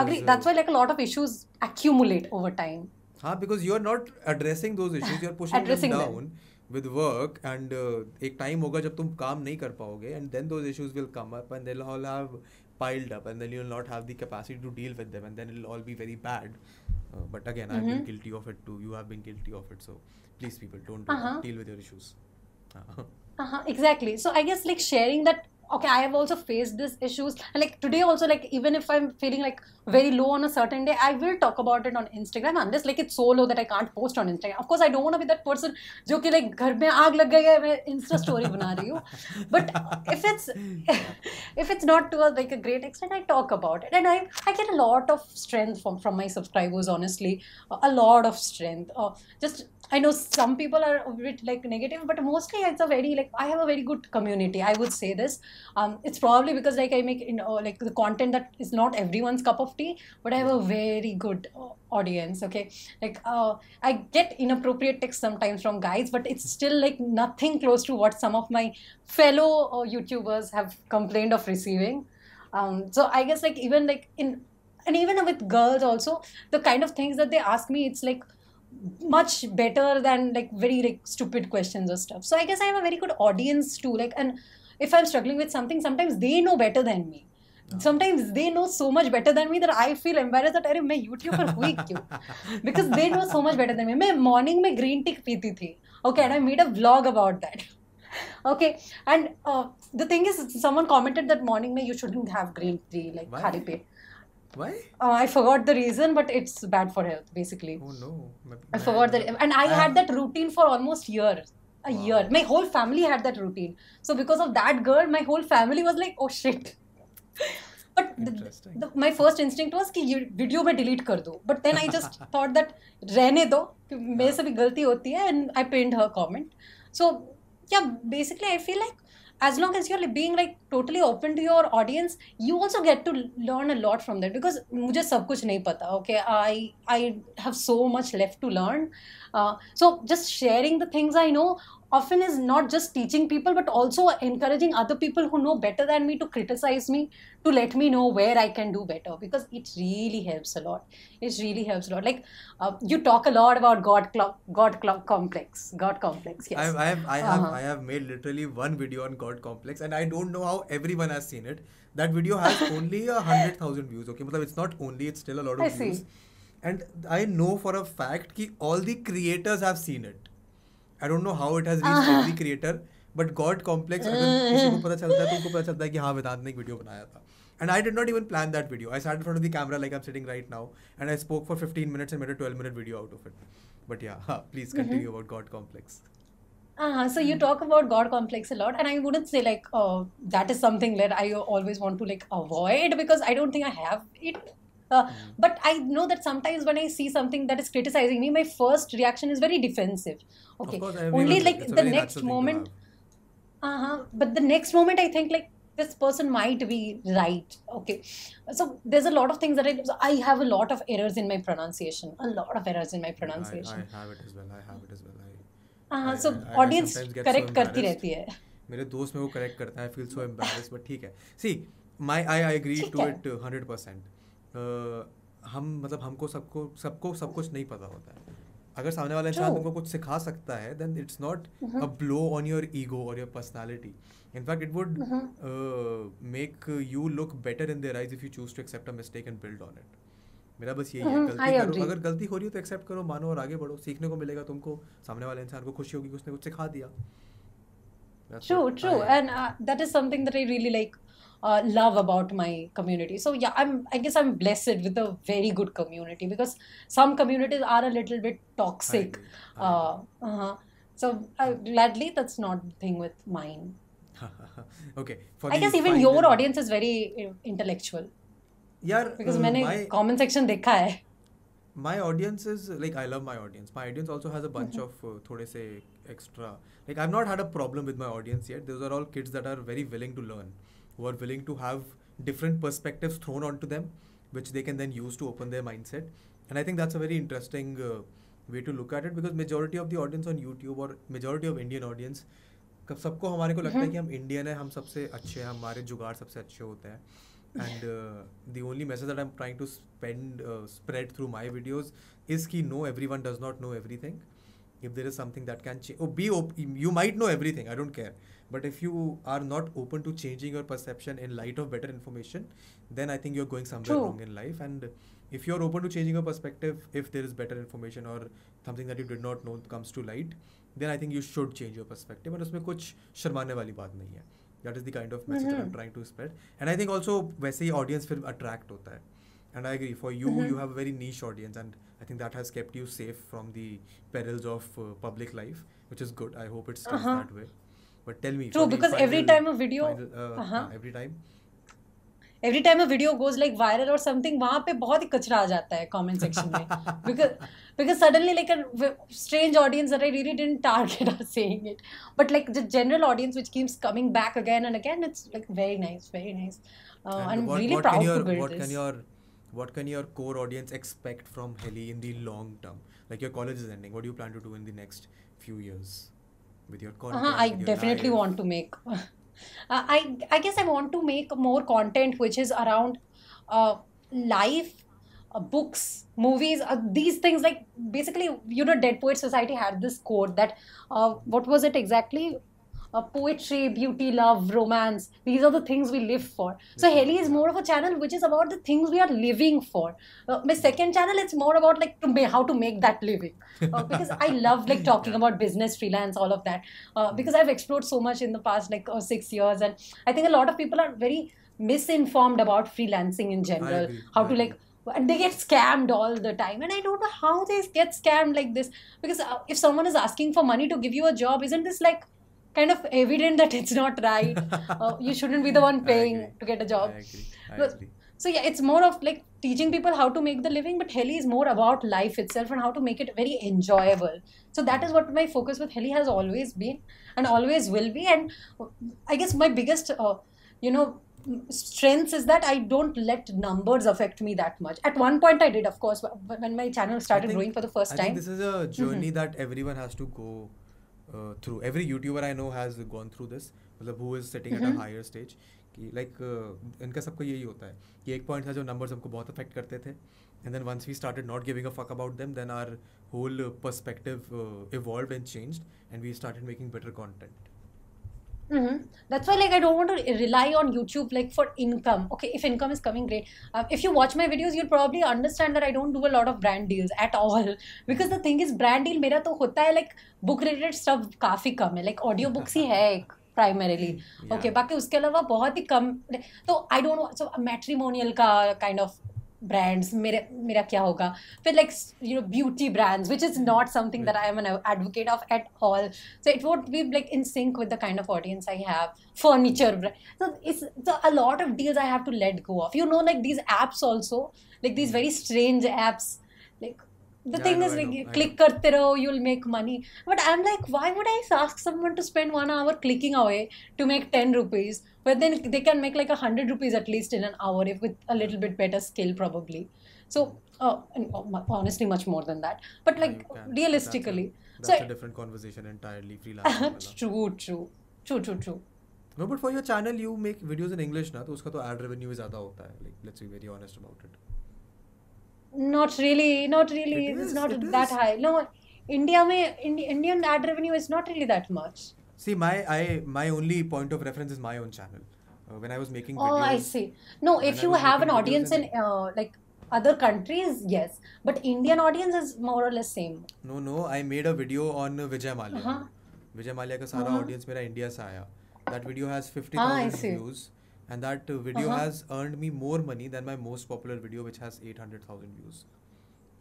agree that's why like a lot of issues accumulate over time हाँ because you are not addressing those issues you are pushing them down them. with work and uh, एक time होगा जब तुम काम नहीं कर पाओगे and then those issues will come up and they'll all have piled up and then you'll not have the capacity to deal with them and then it'll all be very bad uh, but again mm-hmm. i've been mm-hmm. guilty of it too you have been guilty of it so please people don't do not uh huh deal with your issues uh-huh. *laughs* uh-huh. exactly so i guess like sharing that okay i have also faced these issues and like today also like even if i'm feeling like very low on a certain day i will talk about it on instagram unless like it's so low that i can't post on instagram of course i don't want to be that person जो कि like घर में आग लग गई है मैं insta story बना रही हूँ but if it's if it's not to a, like a great extent i talk about it and i i get a lot of strength from from my subscribers honestly a lot of strength uh, just I know some people are a bit like negative, but mostly it's a very like I have a very good community. I would say this. Um, it's probably because like I make you know like the content that is not everyone's cup of tea, but I have a very good uh, audience. Okay, like uh, I get inappropriate texts sometimes from guys, but it's still like nothing close to what some of my fellow uh, YouTubers have complained of receiving. Um, so I guess like even like in and even with girls also the kind of things that they ask me, it's like much better than like very like stupid questions or stuff so i guess i have a very good audience too like and if i'm struggling with something sometimes they know better than me sometimes they know so much better than me that I feel embarrassed that I'm YouTube YouTuber. because they know so much better than me मैं morning में green tea पीती okay and I made a vlog about that *laughs* okay and uh, the thing is someone commented that morning में you shouldn't have green tea like खाली why? Uh, I forgot the reason, but it's bad for health, basically. Oh no! I forgot that, and I, had um, that routine for almost year. A wow. year. My whole family had that routine. So because of that girl, my whole family was like, "Oh shit." *laughs* but the, the, my first instinct was कि video में delete कर दो but then I just thought that रहने दो मेरे से भी गलती होती है and I pinned her comment so या basically I feel like as long as you're being like totally open to your audience you also get to learn a lot from that because mujhe sab kuch nahi pata okay i i have so much left to learn uh, so just sharing the things i know often is not just teaching people but also encouraging other people who know better than me to criticize me to let me know where i can do better because it really helps a lot it really helps a lot like uh, you talk a lot about god clock god clock complex god complex yes i, I have i uh-huh. have i have made literally one video on god complex and i don't know how everyone has seen it that video has *laughs* only a 100000 views okay but it's not only it's still a lot of I views see. and i know for a fact that all the creators have seen it I don't know how it has reach the creator but god complex अगर uh. किसी को पता चलता है तो उनको पता चलता है कि हाँ वेदांत ने एक वीडियो बनाया था and I did not even plan that video I start from the camera like I sitting right now and I spoke for fifteen minutes and made a twelve minute video out of it but या हाँ please continue about god complex Uh, so you talk about God complex a lot, and I wouldn't say like uh, that is something that I always want to like avoid because I don't think I have it Uh, hmm. But I know that sometimes when I see something that is criticizing me, my first reaction is very defensive. Okay, course, only like the next moment. Uh huh. But the next moment, I think like this person might be right. Okay, so there's a lot of things that I I have a lot of errors in my pronunciation. A lot of errors in my pronunciation. I, I have it as well. I have it as well. Uh-huh, I, हाँ so audience correct करती रहती है मेरे दोस्त में वो correct करता है आई फील सो एम्बेरस ठीक है 100% हम मतलब हमको सबको सबको सब कुछ नहीं पता होता है अगर सामने वाला इंसान तुमको कुछ सिखा सकता है then it's not a blow on your ego और your personality in fact it would make you look better in their eyes if you choose to accept a mistake and build on it मेरा बस यही है mm-hmm. गलती करो अगर गलती हो रही हो तो एक्सेप्ट करो मानो और आगे बढ़ो सीखने को मिलेगा तुमको सामने वाले इंसान को खुशी होगी उसने कुछ सिखा दिया That's true, true. And uh, that is something that I really like. uh, love about my community so yeah i'm i guess i'm blessed with a very good community because some communities are a little bit toxic I I uh, uh-huh. so uh, gladly that's not the thing with mine *laughs* okay i guess even your audience is very uh, intellectual yeah because um, uh, मैंने comment section देखा है my audience is like i love my audience my audience also has a bunch mm-hmm. of uh, thode se extra like i've not had a problem with my audience yet those are all kids that are very willing to learn who are willing to have different perspectives thrown onto them, which they can then use to open their mindset. And I think that's a very interesting uh, way to look at it because majority of the audience on YouTube or majority of Indian audience सबको हमारे को लगता है कि हम Indian है हम सबसे अच्छे हैं हमारे जुगाड़ सबसे अच्छे होते हैं and uh, the only message that i'm trying to spend uh, spread through my videos is ki no everyone does not know everything if there is something that can change oh, be op- you might know everything i don't care But if you are not open to changing your perception in light of better information, then I think you're going somewhere True. wrong in life. And if you're open to changing your perspective, if there is better information or something that you did not know comes to light, then I think you should change your perspective. And उसमें कुछ शर्माने वाली बात नहीं है. That is the kind of message mm-hmm. that I'm mm-hmm. trying to spread. And I think also वैसे ही audience फिर attract होता है. And I agree. For you, mm-hmm. you have a very niche audience, and I think that has kept you safe from the perils of uh, public life, which is good. I hope it stays uh-huh. that way. But tell me. True, because every time a video. Final, uh, uh-huh. Every time. Every time a video goes like viral और something वहाँ पे बहुत ही कचरा आ जाता है comment section में because because suddenly like strange audience I really didn't target are saying it but like the general audience which keeps coming back again and again it's like very nice very nice I am really proud to build what can your what can your core audience expect from heli in the long term like your college is ending what do you plan to do in the next few years with your uh-huh, content uh-huh, i definitely life. want to make *laughs* uh, i i guess i want to make more content which is around uh, life uh, books, movies, uh, these things like basically, you know, Dead Poet Society had this quote that uh, what was it exactly? uh, poetry, beauty, love, romance. These are the things we live for. So Heli is more of a channel which is about the things we are living for. Uh, my second channel, it's more about like to ma- how to make that living uh, *laughs* because I love like talking about business, freelance, all of that uh, hmm. because I've explored so much in the past like uh, six years, and I think a lot of people are very misinformed about freelancing in general. How to like and they get scammed all the time and i don't know how they get scammed like this because uh, if someone is asking for money to give you a job isn't this like kind of evident that it's not right. uh, you shouldn't be the one *laughs* paying to get a job. So yeah, it's more of like teaching people how to make the living, but Heli is more about life itself and how to make it very enjoyable. So that is what my focus with Heli has always been and always will be. And I guess my biggest, uh, you know, strengths is that I don't let numbers affect me that much. At one point, I did, of course, when my channel started think, growing for the first I time. this is a journey mm-hmm. that everyone has to go through every YouTuber I know has gone through this मतलब who is sitting at a higher stage कि like uh, इनका सबको यही होता है कि एक point था जो नंबर्स हमको बहुत अफेक्ट करते थे and then once we started not giving a fuck about them then our whole perspective evolve and changed and we started making better content Mm-hmm. That's why, like, I don't want to rely on YouTube, like, for income. Okay, if income is coming, great. Uh, if you watch my videos, you'll probably understand that I don't do a lot of brand deals at all. Because the thing is, brand deal mera to hota hai, like book related stuff kafi kam hai. Like audio books hai है एक primarily okay बाकी उसके अलावा बहुत ही कम तो I don't know so matrimonial ka kind of brands मेरे मेरा क्या होगा फिर like you know beauty brands which is not something that I am an advocate of at all so it won't be like in sync with the kind of audience I have furniture brand it a lot of deals I have to let go of you know like these apps also like these very strange apps like the yeah, thing know, is like you click karte raho you'll make money but i'm like why would i ask someone to spend one hour clicking away to make 10 rupees but then they can make like a 100 rupees at least in an hour if with a little bit better skill probably so uh, honestly much more than that but like yeah, realistically that's, a, that's so, a different conversation entirely freelance true true true true true no but for your channel you make videos in english na to uska to ad revenue zyada hota hai like let's be very honest about it not really not really it's not it that is. high no india may Indi- indian ad revenue is not really that much see my i my only point of reference is my own channel uh, when i was making videos, oh i see no if you have an audience in uh, like other countries yes but indian audience is more or less same no no i made a video on vijay malia uh-huh. vijay malia ka sara uh-huh. audience mera india se aaya that video has 50000 ah, views and that uh, video uh-huh. has earned me more money than my most popular video, which has 800,000 views.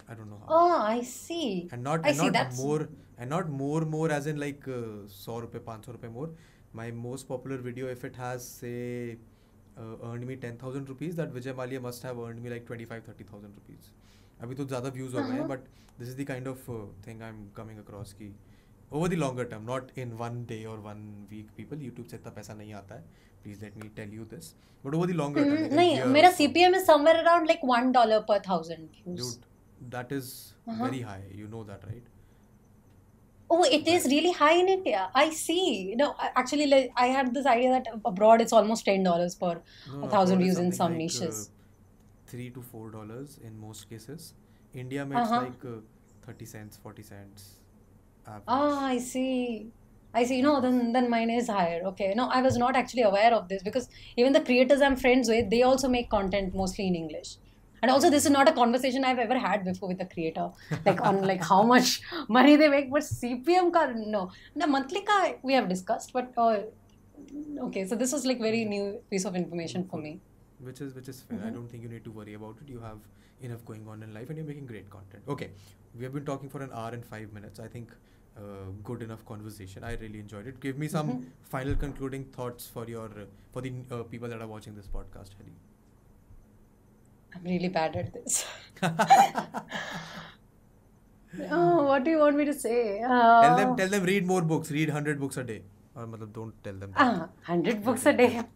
I don't know how. Oh, I see. And not, I and see, not that's... more, and not more, more as in like uh, 100 rupees, 500 rupees more. My most popular video, if it has, say, uh, earned me 10,000 rupees, that Vijay Malia must have earned me like 25, 30,000 rupees. अभी तो ज़्यादा views हो गए हैं but this is the kind of thing I am coming across की over the longer term not in one day और one week people YouTube से इतना पैसा नहीं आता है please let me tell you this but over the longer mm, term hmm. nahi, mera cpm is somewhere around like 1 dollar per 1000 views dude that is uh-huh. very high you know that right Oh, it is really high in India. I see. No, actually, like, I had this idea that abroad it's almost ten dollars per no, thousand views in some like, uh, niches. Uh, Three to four dollars in most cases. India makes uh-huh. like uh, thirty cents, forty cents. Average. Ah, I see. I say, you know, then then mine is higher. Okay. No, I was not actually aware of this because even the creators I'm friends with, they also make content mostly in English. And also this is not a conversation I've ever had before with a creator. Like on like how much *laughs* money they make, but CPM ka no. The monthly ka we have discussed, but uh, okay, so this was like very new piece of information for me. Which is which is fair. Mm-hmm. I don't think you need to worry about it. You have enough going on in life and you're making great content. Okay. We have been talking for an hour and five minutes. I think uh, good enough conversation. I really enjoyed it. Give me some mm-hmm. final concluding thoughts for your uh, for the uh, people that are watching this podcast, Heli. I'm really bad at this. *laughs* oh, what do you want me to say? Uh, tell them, tell them, read more books. Read hundred books a day. Or, मतलब, don't tell them. Ah, hundred books a day, *laughs*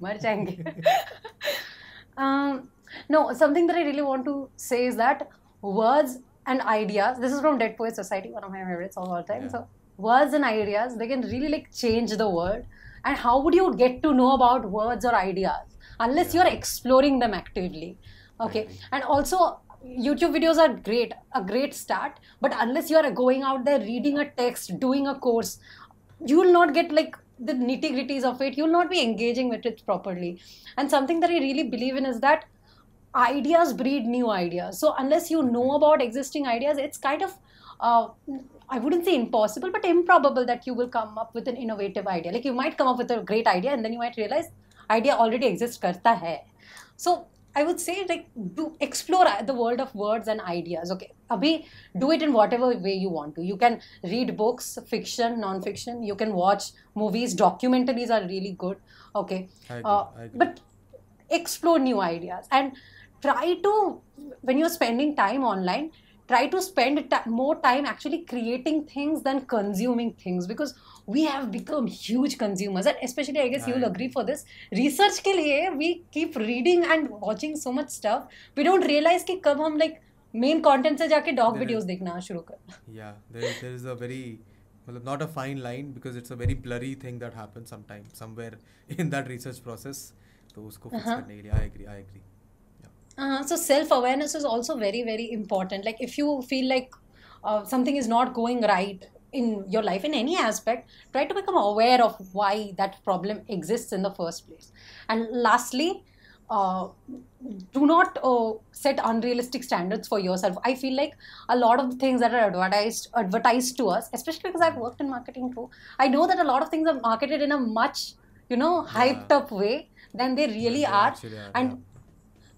*laughs* um, no, something that I really want to say is that words and ideas. This is from Dead Poets Society, one of my favorites of all time. Yeah. So words and ideas, they can really like change the world. And how would you get to know about words or ideas unless yeah. you're exploring them actively? Okay, and also YouTube videos are great, a great start. But unless you are going out there reading a text, doing a course, you will not get like the nitty gritties of it. You will not be engaging with it properly. And something that I really believe in is that ideas breed new ideas. So unless you know about existing ideas, it's kind of uh, I wouldn't say impossible, but improbable that you will come up with an innovative idea. Like you might come up with a great idea, and then you might realize idea already exists. Karta hai. So I would say like do explore the world of words and ideas. Okay, Abhi, do it in whatever way you want to. You can read books, fiction, non-fiction. You can watch movies. Documentaries are really good. Okay, I uh, agree, uh, I agree. but explore new ideas and try to when you're spending time online try to spend t- more time actually creating things than consuming things because we have become huge consumers and especially i guess you'll agree for this research ke liye we keep reading and watching so much stuff we don't realize ki kab hum like main content, से जाके dog videos देखना शुरू कर या there is a very a very मतलब not a fine line because it's a very blurry thing that happen sometime somewhere in that research process तो उसको fix करने के लिए I agree, I agree. Uh-huh. so self awareness is also very very important. Like if you feel like uh, something is not going right in your life in any aspect, try to become aware of why that problem exists in the first place. And lastly, uh, do not uh, set unrealistic standards for yourself. I feel like a lot of things that are advertised advertised to us, especially because I've worked in marketing too. I know that a lot of things are marketed in a much you know hyped yeah. up way than they really yeah, they are. are. and yeah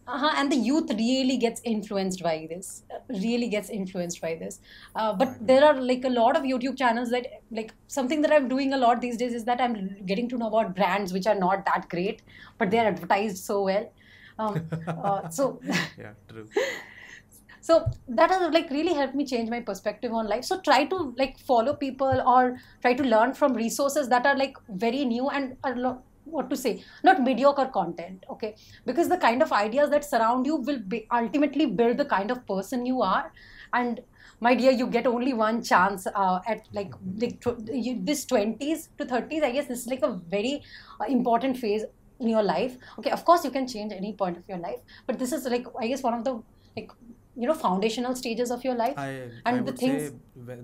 uh-huh, and the youth really gets influenced by this really gets influenced by this uh, but there are like a lot of youtube channels that like something that i'm doing a lot these days is that i'm getting to know about brands which are not that great but they're mm. advertised so well um, uh, so *laughs* yeah true *laughs* so that has like really helped me change my perspective on life so try to like follow people or try to learn from resources that are like very new and are lot what to say not mediocre content okay because the kind of ideas that surround you will be ultimately build the kind of person you are and my dear you get only one chance uh, at like, like you, this 20s to 30s i guess this is like a very uh, important phase in your life okay of course you can change any point of your life but this is like i guess one of the like you know foundational stages of your life I, and I the things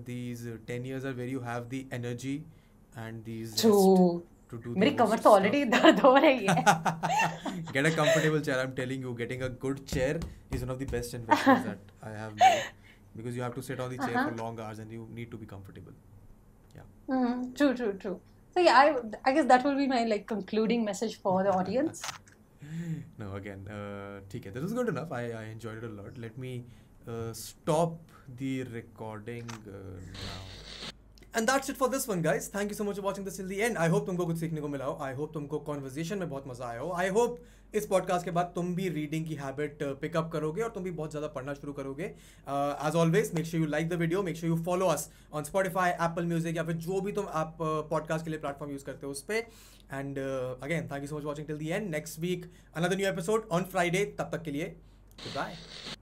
these uh, 10 years are where you have the energy and these true rest to do मेरी कमर तो already दर्द हो रही है get a comfortable chair i'm telling you getting a good chair is one of the best investments that i have made because you have to sit on the chair uh-huh. for long hours and you need to be comfortable yeah mm-hmm. true true true so yeah i i guess that will be my like concluding message for the audience no again uh theek hai this is good enough i i enjoyed it a lot let me uh, stop the recording uh, now and that's it for this one guys thank you so much watching this till end I hope तुमको कुछ सीखने को मिला हो आई hope तुमको conversation में बहुत मजा आया हो आई होप इस पॉडकास्ट के बाद तुम भी रीडिंग की हैबिट पिकअप uh, करोगे और तुम भी बहुत ज़्यादा पढ़ना शुरू करोगे as always make sure you like the video make sure you follow us on Spotify Apple Music या फिर जो भी तुम आप पॉडकास्ट uh, के लिए प्लेटफॉर्म यूज़ करते हो उस पर and again thank you so much watching till the end next week another new episode on Friday तब तक के लिए बाय